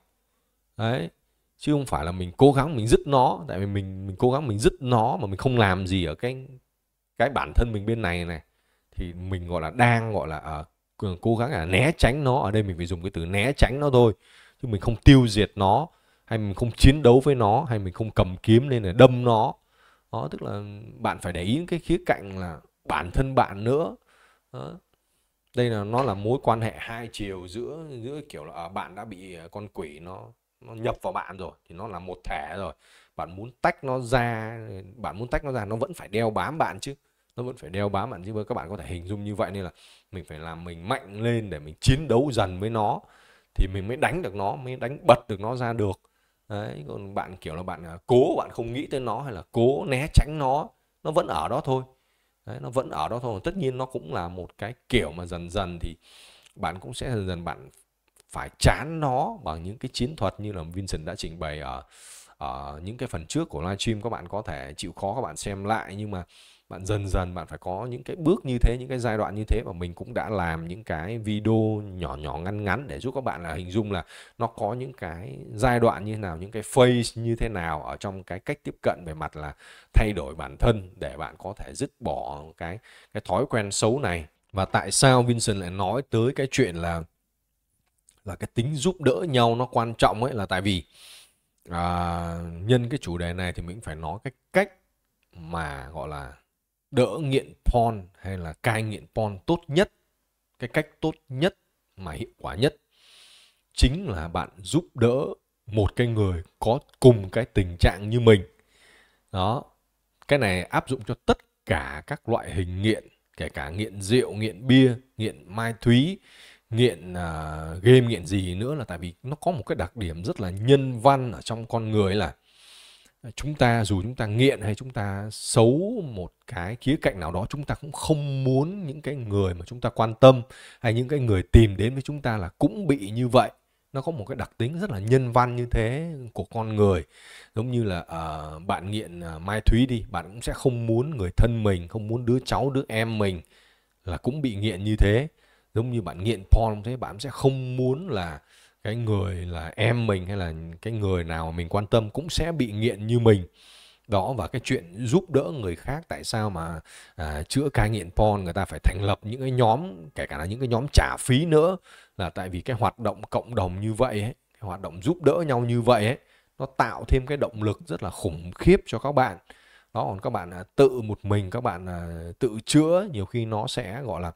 đấy chứ không phải là mình cố gắng mình dứt nó tại vì mình mình cố gắng mình dứt nó mà mình không làm gì ở cái cái bản thân mình bên này này thì mình gọi là đang gọi là ở ờ, cố gắng là né tránh nó ở đây mình phải dùng cái từ né tránh nó thôi chứ mình không tiêu diệt nó hay mình không chiến đấu với nó hay mình không cầm kiếm lên để đâm nó đó tức là bạn phải để ý cái khía cạnh là bản thân bạn nữa đó. đây là nó là mối quan hệ hai chiều giữa giữa kiểu là à, bạn đã bị à, con quỷ nó nó nhập vào bạn rồi thì nó là một thể rồi bạn muốn tách nó ra bạn muốn tách nó ra nó vẫn phải đeo bám bạn chứ nó vẫn phải đeo bám bạn chứ các bạn có thể hình dung như vậy nên là mình phải làm mình mạnh lên để mình chiến đấu dần với nó thì mình mới đánh được nó mới đánh bật được nó ra được đấy còn bạn kiểu là bạn à, cố bạn không nghĩ tới nó hay là cố né tránh nó nó vẫn ở đó thôi đấy, nó vẫn ở đó thôi tất nhiên nó cũng là một cái kiểu mà dần dần thì bạn cũng sẽ dần dần bạn phải chán nó bằng những cái chiến thuật như là Vincent đã trình bày ở ở những cái phần trước của livestream các bạn có thể chịu khó các bạn xem lại nhưng mà bạn dần dần bạn phải có những cái bước như thế những cái giai đoạn như thế và mình cũng đã làm những cái video nhỏ nhỏ ngắn ngắn để giúp các bạn là hình dung là nó có những cái giai đoạn như thế nào những cái phase như thế nào ở trong cái cách tiếp cận về mặt là thay đổi bản thân để bạn có thể dứt bỏ cái cái thói quen xấu này và tại sao Vincent lại nói tới cái chuyện là là cái tính giúp đỡ nhau nó quan trọng ấy là tại vì à, nhân cái chủ đề này thì mình phải nói cái cách mà gọi là đỡ nghiện porn hay là cai nghiện porn tốt nhất cái cách tốt nhất mà hiệu quả nhất chính là bạn giúp đỡ một cái người có cùng cái tình trạng như mình đó cái này áp dụng cho tất cả các loại hình nghiện kể cả nghiện rượu nghiện bia nghiện mai thúy nghiện uh, game nghiện gì nữa là tại vì nó có một cái đặc điểm rất là nhân văn ở trong con người là Ờ, chúng ta dù chúng ta nghiện hay chúng ta xấu một cái khía cạnh nào đó chúng ta cũng không muốn những cái người mà chúng ta quan tâm hay những cái người tìm đến với chúng ta là cũng bị như vậy nó có một cái đặc tính rất là nhân văn như thế của con người giống như là uh, bạn nghiện uh, mai thúy đi bạn cũng sẽ không muốn người thân mình không muốn đứa cháu đứa em mình là cũng bị nghiện như thế giống như bạn nghiện porn thế bạn sẽ không muốn là cái người là em mình hay là cái người nào mình quan tâm cũng sẽ bị nghiện như mình đó và cái chuyện giúp đỡ người khác tại sao mà à, chữa cai nghiện porn người ta phải thành lập những cái nhóm kể cả là những cái nhóm trả phí nữa là tại vì cái hoạt động cộng đồng như vậy ấy, cái hoạt động giúp đỡ nhau như vậy ấy nó tạo thêm cái động lực rất là khủng khiếp cho các bạn đó còn các bạn à, tự một mình các bạn à, tự chữa nhiều khi nó sẽ gọi là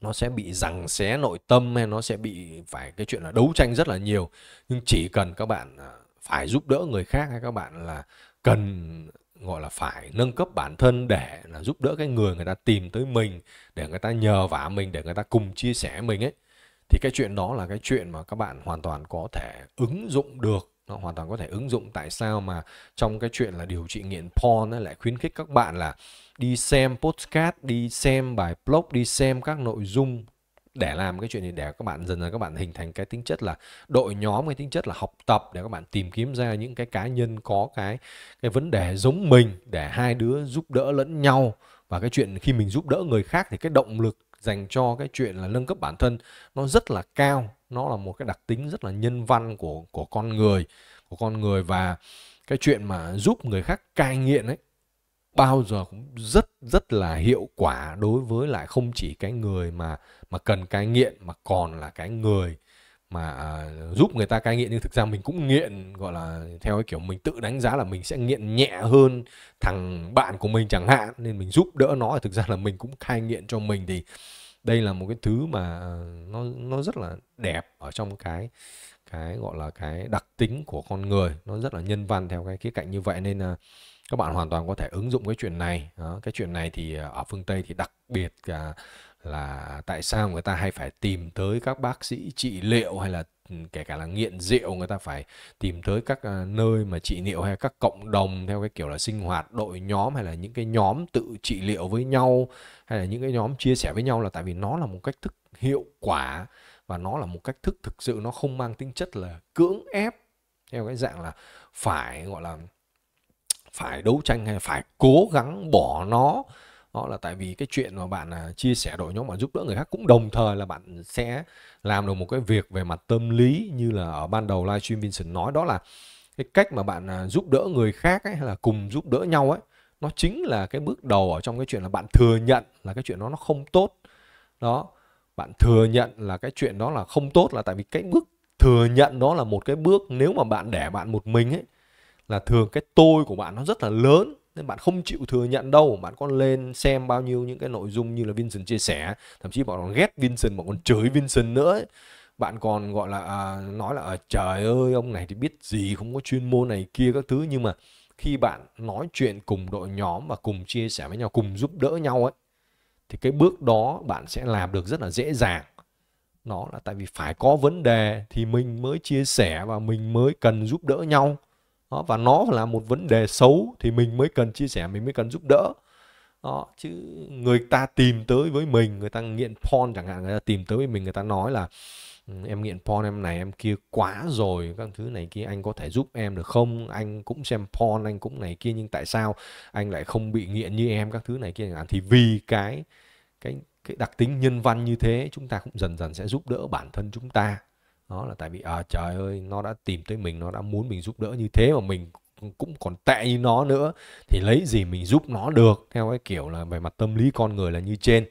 nó sẽ bị rằng xé nội tâm hay nó sẽ bị phải cái chuyện là đấu tranh rất là nhiều nhưng chỉ cần các bạn à, phải giúp đỡ người khác hay các bạn là cần gọi là phải nâng cấp bản thân để là giúp đỡ cái người người ta tìm tới mình để người ta nhờ vả mình để người ta cùng chia sẻ mình ấy thì cái chuyện đó là cái chuyện mà các bạn hoàn toàn có thể ứng dụng được nó hoàn toàn có thể ứng dụng tại sao mà trong cái chuyện là điều trị nghiện porn lại khuyến khích các bạn là đi xem podcast đi xem bài blog đi xem các nội dung để làm cái chuyện này để các bạn dần dần các bạn hình thành cái tính chất là đội nhóm cái tính chất là học tập để các bạn tìm kiếm ra những cái cá nhân có cái cái vấn đề giống mình để hai đứa giúp đỡ lẫn nhau và cái chuyện khi mình giúp đỡ người khác thì cái động lực dành cho cái chuyện là nâng cấp bản thân nó rất là cao nó là một cái đặc tính rất là nhân văn của của con người của con người và cái chuyện mà giúp người khác cai nghiện ấy bao giờ cũng rất rất là hiệu quả đối với lại không chỉ cái người mà mà cần cai nghiện mà còn là cái người mà à, giúp người ta cai nghiện nhưng thực ra mình cũng nghiện gọi là theo cái kiểu mình tự đánh giá là mình sẽ nghiện nhẹ hơn thằng bạn của mình chẳng hạn nên mình giúp đỡ nó thực ra là mình cũng cai nghiện cho mình thì đây là một cái thứ mà à, nó nó rất là đẹp ở trong cái cái gọi là cái đặc tính của con người nó rất là nhân văn theo cái khía cạnh như vậy nên là các bạn hoàn toàn có thể ứng dụng cái chuyện này cái chuyện này thì à, ở phương tây thì đặc biệt là là tại sao người ta hay phải tìm tới các bác sĩ trị liệu hay là ừ, kể cả là nghiện rượu người ta phải tìm tới các à, nơi mà trị liệu hay các cộng đồng theo cái kiểu là sinh hoạt đội nhóm hay là những cái nhóm tự trị liệu với nhau hay là những cái nhóm chia sẻ với nhau là tại vì nó là một cách thức hiệu quả và nó là một cách thức thực sự nó không mang tính chất là cưỡng ép theo cái dạng là phải gọi là phải đấu tranh hay phải cố gắng bỏ nó họ là tại vì cái chuyện mà bạn à, chia sẻ đội nhóm bạn giúp đỡ người khác cũng đồng thời là bạn sẽ làm được một cái việc về mặt tâm lý như là ở ban đầu livestream Vincent nói đó là cái cách mà bạn à, giúp đỡ người khác ấy hay là cùng giúp đỡ nhau ấy nó chính là cái bước đầu ở trong cái chuyện là bạn thừa nhận là cái chuyện đó nó không tốt đó bạn thừa nhận là cái chuyện đó là không tốt là tại vì cái bước thừa nhận đó là một cái bước nếu mà bạn để bạn một mình ấy là thường cái tôi của bạn nó rất là lớn nên bạn không chịu thừa nhận đâu bạn còn lên xem bao nhiêu những cái nội dung như là Vincent chia sẻ thậm chí bạn còn ghét Vincent bạn còn chửi Vincent nữa ấy. bạn còn gọi là à, nói là à, trời ơi ông này thì biết gì không có chuyên môn này kia các thứ nhưng mà khi bạn nói chuyện cùng đội nhóm và cùng chia sẻ với nhau cùng giúp đỡ nhau ấy thì cái bước đó bạn sẽ làm được rất là dễ dàng nó là tại vì phải có vấn đề thì mình mới chia sẻ và mình mới cần giúp đỡ nhau đó, và nó là một vấn đề xấu thì mình mới cần chia sẻ mình mới cần giúp đỡ đó, chứ người ta tìm tới với mình người ta nghiện porn chẳng hạn người ta tìm tới với mình người ta nói là ừ, em nghiện porn em này em kia quá rồi các thứ này kia anh có thể giúp em được không anh cũng xem porn anh cũng này kia nhưng tại sao anh lại không bị nghiện như em các thứ này kia chẳng hạn thì vì cái cái cái đặc tính nhân văn như thế chúng ta cũng dần dần sẽ giúp đỡ bản thân chúng ta đó là tại vì à trời ơi nó đã tìm tới mình nó đã muốn mình giúp đỡ như thế mà mình cũng còn tệ như nó nữa thì lấy gì mình giúp nó được theo cái kiểu là về mặt tâm lý con người là như trên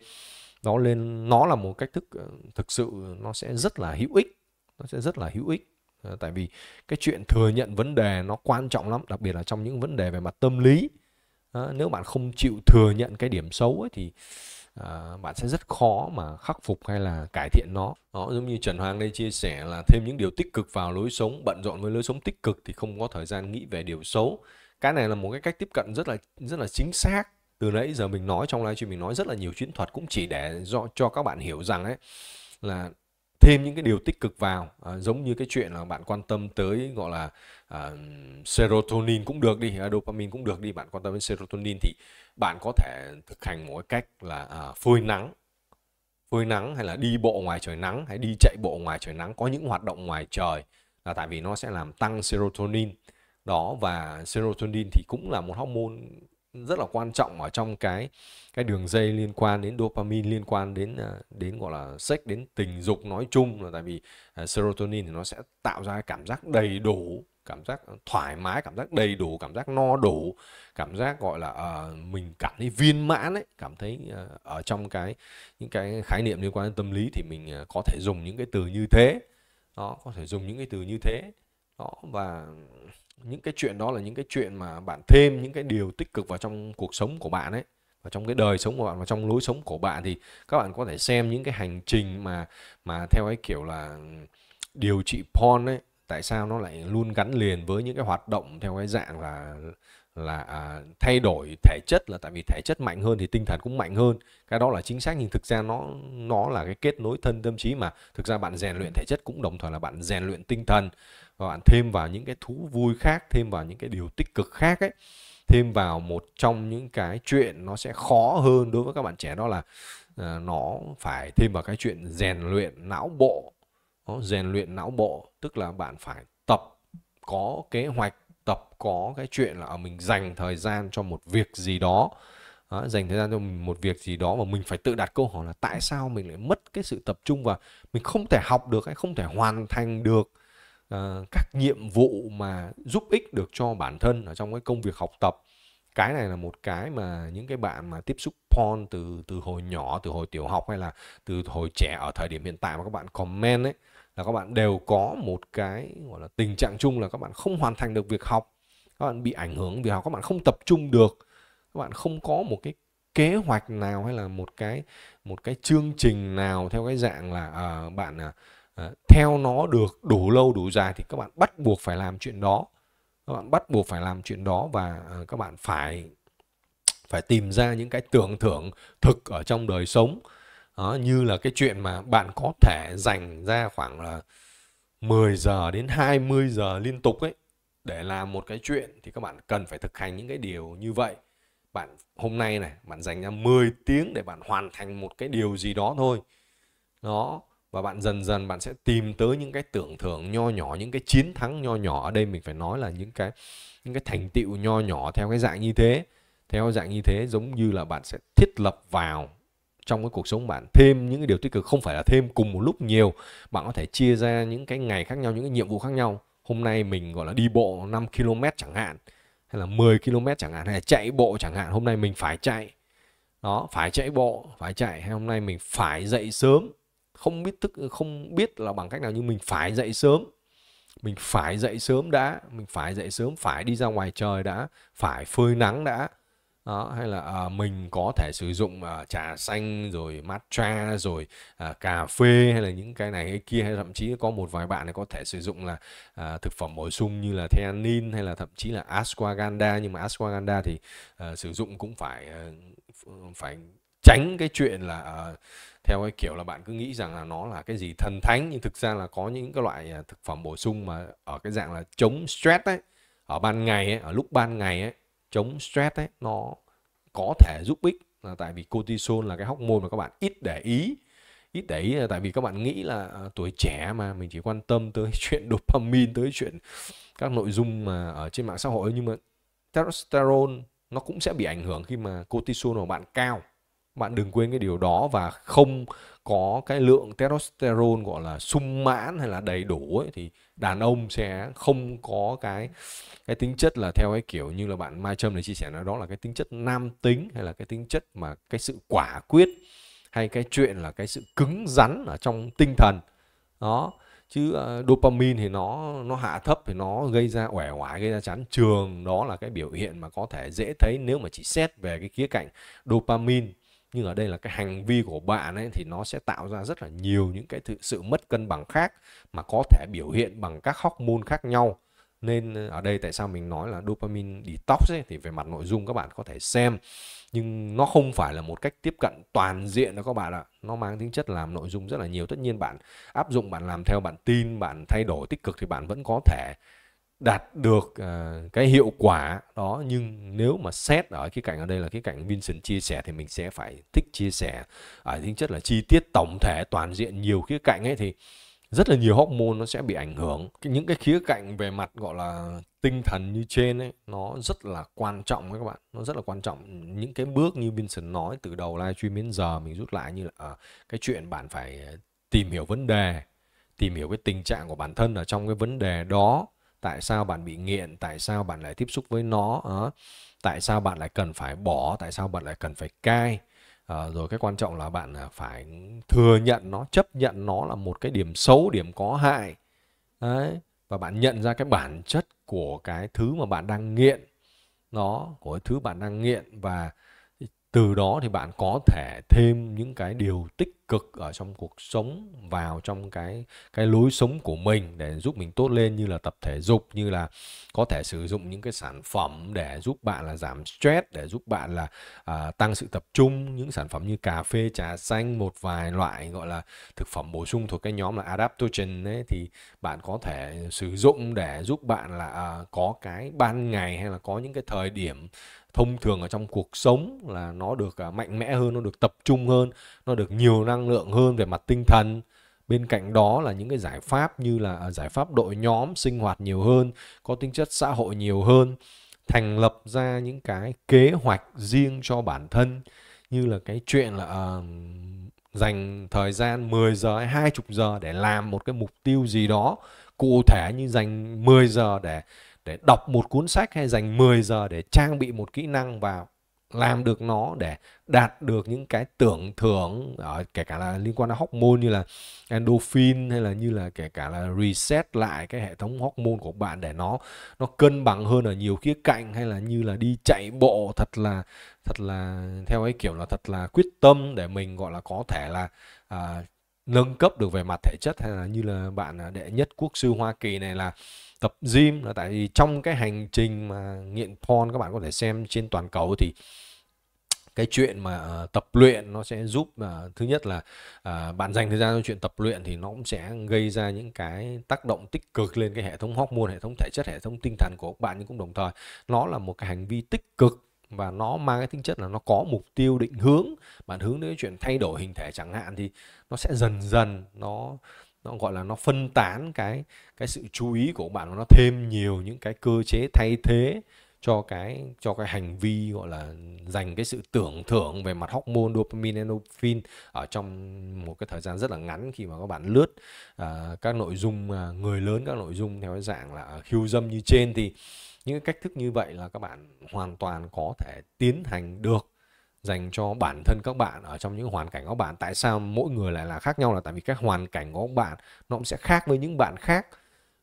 nó lên nó là một cách thức ờ, thực sự nó sẽ rất là hữu ích nó sẽ rất là hữu ích ờ, tại vì cái chuyện thừa nhận vấn đề nó quan trọng lắm đặc biệt là trong những vấn đề về mặt tâm lý ờ, nếu bạn không chịu thừa nhận cái điểm xấu ấy thì Ờ, bạn sẽ rất khó mà khắc phục hay là cải thiện nó đó giống như trần hoàng đây chia sẻ là thêm những điều tích cực vào lối sống bận rộn với lối sống tích cực thì không có thời gian nghĩ về điều xấu cái này là một cái cách tiếp cận rất là rất là chính xác từ nãy giờ mình nói trong livestream mình nói rất là nhiều chiến thuật cũng chỉ để do cho các bạn hiểu rằng ấy là thêm những cái điều tích cực vào à, giống như cái chuyện là bạn quan tâm tới gọi là à, serotonin cũng được đi à, dopamine cũng được đi bạn quan tâm đến serotonin thì bạn có thể thực hành một cách là à, phơi nắng phơi nắng hay là đi bộ ngoài trời nắng hay đi chạy bộ ngoài trời nắng có những hoạt động ngoài trời là tại vì nó sẽ làm tăng serotonin đó và serotonin thì cũng là một hormone rất là quan trọng ở trong cái cái đường dây liên quan đến dopamine liên quan đến à, đến gọi là sex đến tình dục nói chung là tại vì uh, serotonin thì nó sẽ tạo ra cảm giác đầy đủ cảm giác thoải mái cảm giác đầy đủ cảm giác no đủ cảm giác gọi là uh, mình cảm thấy viên mãn ấy cảm thấy uh, ở trong cái những cái khái niệm liên quan đến tâm lý thì mình uh, có thể dùng những cái từ như thế đó có thể dùng những cái từ như thế đó và những cái chuyện đó là những cái chuyện mà bạn thêm những cái điều tích cực vào trong cuộc sống của bạn ấy và trong cái đời sống của bạn và trong lối sống của bạn thì các bạn có thể xem những cái hành trình mà mà theo cái kiểu là điều trị porn ấy tại sao nó lại luôn gắn liền với những cái hoạt động theo cái dạng là là à, thay đổi thể chất là tại vì thể chất mạnh hơn thì tinh thần cũng mạnh hơn cái đó là chính xác nhưng thực ra nó nó là cái kết nối thân tâm trí mà thực ra bạn rèn luyện thể chất cũng đồng thời là bạn rèn luyện tinh thần và bạn thêm vào những cái thú vui khác thêm vào những cái điều tích cực khác ấy thêm vào một trong những cái chuyện nó sẽ khó hơn đối với các bạn trẻ đó là à, nó phải thêm vào cái chuyện rèn luyện não bộ đó, rèn luyện não bộ tức là bạn phải tập có kế hoạch tập có cái chuyện là à, mình dành thời gian cho một việc gì đó đó, dành thời gian cho mình một việc gì đó và mình phải tự đặt câu hỏi là tại sao mình lại mất cái sự tập trung và mình không thể học được hay không thể hoàn thành được uh, các nhiệm vụ mà giúp ích được cho bản thân ở trong cái công việc học tập cái này là một cái mà những cái bạn mà tiếp xúc porn từ từ hồi nhỏ từ hồi tiểu học hay là từ hồi trẻ ở thời điểm hiện tại mà các bạn comment ấy là các bạn đều có một cái gọi là tình trạng chung là các bạn không hoàn thành được việc học các bạn bị ảnh hưởng việc học các bạn không tập trung được các bạn không có một cái kế hoạch nào hay là một cái một cái chương trình nào theo cái dạng là à, bạn à, à, theo nó được đủ lâu đủ dài thì các bạn bắt buộc phải làm chuyện đó các bạn bắt buộc phải làm chuyện đó và à, các bạn phải phải tìm ra những cái tưởng thưởng thực ở trong đời sống đó, như là cái chuyện mà bạn có thể dành ra khoảng là 10 giờ đến 20 giờ liên tục ấy để làm một cái chuyện thì các bạn cần phải thực hành những cái điều như vậy bạn hôm nay này bạn dành ra 10 tiếng để bạn hoàn thành một cái điều gì đó thôi đó và bạn dần dần bạn sẽ tìm tới những cái tưởng thưởng nho nhỏ những cái chiến thắng nho nhỏ ở đây mình phải nói là những cái những cái thành tựu nho nhỏ theo cái dạng như thế theo dạng như thế giống như là bạn sẽ thiết lập vào trong cái cuộc sống bạn thêm những cái điều tích cực không phải là thêm cùng một lúc nhiều bạn có thể chia ra những cái ngày khác nhau những cái nhiệm vụ khác nhau hôm nay mình gọi là đi bộ 5 km chẳng hạn hay là 10 km chẳng hạn hay là chạy bộ chẳng hạn hôm nay mình phải chạy đó phải chạy bộ phải chạy hay hôm nay mình phải dậy sớm không biết thức không biết là bằng cách nào nhưng mình phải dậy sớm mình phải dậy sớm đã mình phải dậy sớm phải đi ra ngoài trời đã phải phơi nắng đã đó, hay là à, mình có thể sử dụng à, trà xanh rồi matcha rồi à, cà phê hay là những cái này cái kia hay thậm chí có một vài bạn này có thể sử dụng là à, thực phẩm bổ sung như là theanine hay là thậm chí là ashwagandha nhưng mà ashwagandha thì à, sử dụng cũng phải à, phải tránh cái chuyện là à, theo cái kiểu là bạn cứ nghĩ rằng là nó là cái gì thần thánh nhưng thực ra là có những cái loại à, thực phẩm bổ sung mà ở cái dạng là chống stress ấy ở ban ngày ấy, ở lúc ban ngày ấy chống stress ấy nó có thể giúp ích là tại vì cortisol là cái hormone mà các bạn ít để ý ít để ý là tại vì các bạn nghĩ là à, tuổi trẻ mà mình chỉ quan tâm tới <laughs> chuyện dopamine tới chuyện các nội dung mà ở trên mạng xã hội nhưng mà testosterone nó cũng sẽ bị ảnh hưởng khi mà cortisol của bạn cao bạn đừng quên cái điều đó và không có cái lượng testosterone gọi là sung mãn hay là đầy đủ ấy, thì đàn ông sẽ không có cái cái tính chất là theo cái kiểu như là bạn Mai Trâm này chia sẻ nói đó là cái tính chất nam tính hay là cái tính chất mà cái sự quả quyết hay cái chuyện là cái sự cứng rắn ở trong tinh thần đó chứ uh, dopamine thì nó nó hạ thấp thì nó gây ra uể oải gây ra chán trường đó là cái biểu hiện mà có thể dễ thấy nếu mà chỉ xét về cái khía cạnh dopamine nhưng ở đây là cái hành vi của bạn ấy thì nó sẽ tạo ra rất là nhiều những cái sự mất cân bằng khác mà có thể biểu hiện bằng các hormone khác nhau nên ờ, ở đây tại sao mình nói là dopamine detox ấy, thì về mặt nội dung các bạn có thể xem nhưng nó không phải là một cách tiếp cận toàn diện đó các bạn ạ nó mang tính chất làm nội dung rất là nhiều tất nhiên bạn áp dụng bạn làm theo bạn tin bạn thay đổi tích cực thì bạn vẫn có thể đạt được uh, cái hiệu quả đó nhưng nếu mà xét ở cái cạnh ở đây là cái cạnh Vincent chia sẻ thì mình sẽ phải thích chia sẻ ở tính chất là chi tiết tổng thể toàn diện nhiều khía cạnh ấy thì rất là nhiều hormone nó sẽ bị ảnh hưởng những cái khía cạnh về mặt gọi là tinh thần như trên ấy nó rất là quan trọng các bạn nó rất là quan trọng những cái bước như Vincent nói từ đầu livestream đến giờ mình rút lại như là uh, cái chuyện bạn phải tìm hiểu vấn đề tìm hiểu cái tình trạng của bản thân ở trong cái vấn đề đó tại sao bạn bị nghiện tại sao bạn lại tiếp xúc với nó à, tại sao bạn lại cần phải bỏ tại sao bạn lại cần phải cai à, rồi cái quan trọng là bạn à, phải thừa nhận nó chấp nhận nó là một cái điểm xấu điểm có hại đấy và bạn nhận ra cái bản chất của cái thứ mà bạn đang nghiện nó của thứ bạn đang nghiện và từ đó thì bạn có thể thêm những cái điều tích cực ở trong cuộc sống vào trong cái cái lối sống của mình để giúp mình tốt lên như là tập thể dục như là có thể sử dụng những cái sản phẩm để giúp bạn là giảm stress để giúp bạn là à, tăng sự tập trung những sản phẩm như cà phê trà xanh một vài loại gọi là thực phẩm bổ sung thuộc cái nhóm là adaptogen ấy thì bạn có thể sử dụng để giúp bạn là à, có cái ban ngày hay là có những cái thời điểm thông thường ở trong cuộc sống là nó được à, mạnh mẽ hơn nó được tập trung hơn nó được nhiều năng lượng hơn về mặt tinh thần bên cạnh đó là những cái giải pháp như là à, giải pháp đội nhóm sinh hoạt nhiều hơn có tính chất xã hội nhiều hơn thành lập ra những cái kế hoạch riêng cho bản thân như là cái chuyện là uh, dành thời gian 10 giờ hay 20 giờ để làm một cái mục tiêu gì đó cụ thể như dành 10 giờ để để đọc một cuốn sách hay dành 10 giờ để trang bị một kỹ năng và làm được nó để đạt được những cái tưởng thưởng ở ờ, kể cả là liên quan đến hormone như là endorphin hay là như là kể cả là reset lại cái hệ thống hormone của bạn để nó nó cân bằng hơn ở nhiều khía cạnh hay là như là đi chạy bộ thật là thật là theo cái kiểu là thật là quyết tâm để mình gọi là có thể là à, nâng cấp được về mặt thể chất hay là như là bạn ờ, đệ nhất quốc sư Hoa Kỳ này là tập gym là tại vì trong cái hành trình mà nghiện porn các bạn có thể xem trên toàn cầu thì cái chuyện mà ờ, tập luyện nó sẽ giúp à, thứ nhất là à, bạn dành thời gian cho chuyện tập luyện thì nó cũng sẽ gây ra những cái tác động tích cực lên cái hệ thống hormone hệ thống thể chất hệ thống tinh thần của các bạn nhưng cũng đồng thời nó là một cái hành vi tích cực và nó mang cái tính chất là nó có mục tiêu định hướng bạn hướng đến cái chuyện thay đổi hình thể chẳng hạn thì nó sẽ dần dần nó nó gọi là nó phân tán cái cái sự chú ý của bạn nó thêm nhiều những cái cơ chế thay thế cho cái cho cái hành vi gọi là dành cái sự tưởng thưởng về mặt hormone dopamine endorphin ở trong một cái thời gian rất là ngắn khi mà các bạn lướt à, các nội dung à, người lớn các nội dung theo cái dạng là khiêu dâm như trên thì những cái cách thức như vậy là các bạn hoàn toàn có thể tiến hành được dành cho bản thân các bạn ở trong những hoàn cảnh của các bạn tại sao mỗi người lại là khác nhau là tại vì các hoàn cảnh của các bạn nó cũng sẽ khác với những bạn khác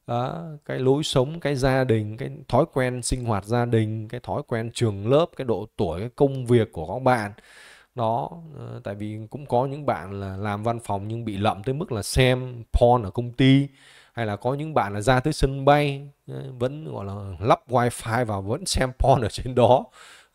đó, cái lối sống cái gia đình cái thói quen sinh hoạt gia đình cái thói quen trường lớp cái độ tuổi cái công việc của các bạn đó ờ, tại vì cũng có những bạn là làm văn phòng nhưng bị lậm tới mức là xem porn ở công ty hay là có những bạn là ra tới sân bay ờ, vẫn gọi là lắp wifi và vẫn xem porn ở trên đó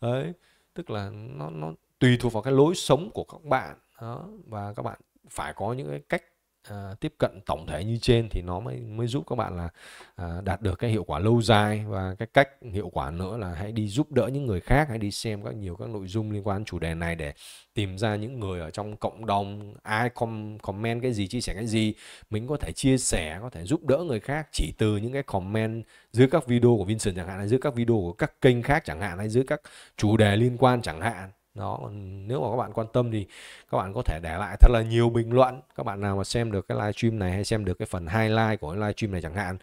đấy tức là nó nó tùy thuộc vào cái lối sống của các bạn đó và các bạn phải có những cái cách Ờ, tiếp cận tổng thể như trên thì nó mới mới giúp các bạn là à, đạt được cái hiệu quả lâu dài và cái cách hiệu quả nữa là hãy đi giúp đỡ những người khác hãy đi xem các nhiều các nội dung liên quan chủ đề này để tìm ra những người ở trong cộng đồng ai com, comment cái gì chia sẻ cái gì mình có thể chia sẻ có thể giúp đỡ người khác chỉ từ những cái comment dưới các video của Vincent chẳng hạn hay dưới các video của các kênh khác chẳng hạn hay dưới các chủ đề liên quan chẳng hạn đó còn nếu mà các bạn quan tâm thì các bạn có thể để lại thật là nhiều bình luận các bạn nào mà xem được cái live stream này hay xem được cái phần highlight của cái live stream này chẳng hạn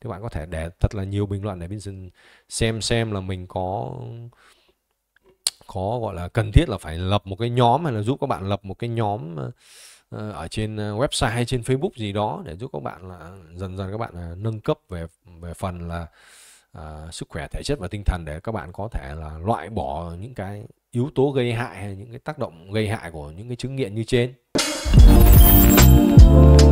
thì bạn có thể để thật là nhiều bình luận để bên xem xem là mình có có gọi là cần thiết là phải lập một cái nhóm hay là giúp các bạn lập một cái nhóm ờ, ờ, ở trên ờ, website hay trên Facebook gì đó để giúp các bạn là dần dần các bạn là nâng cấp về về phần là à, sức khỏe thể chất và tinh thần để các bạn có thể là loại bỏ những cái yếu tố gây hại hay những cái tác động gây hại của những cái chứng nghiện như trên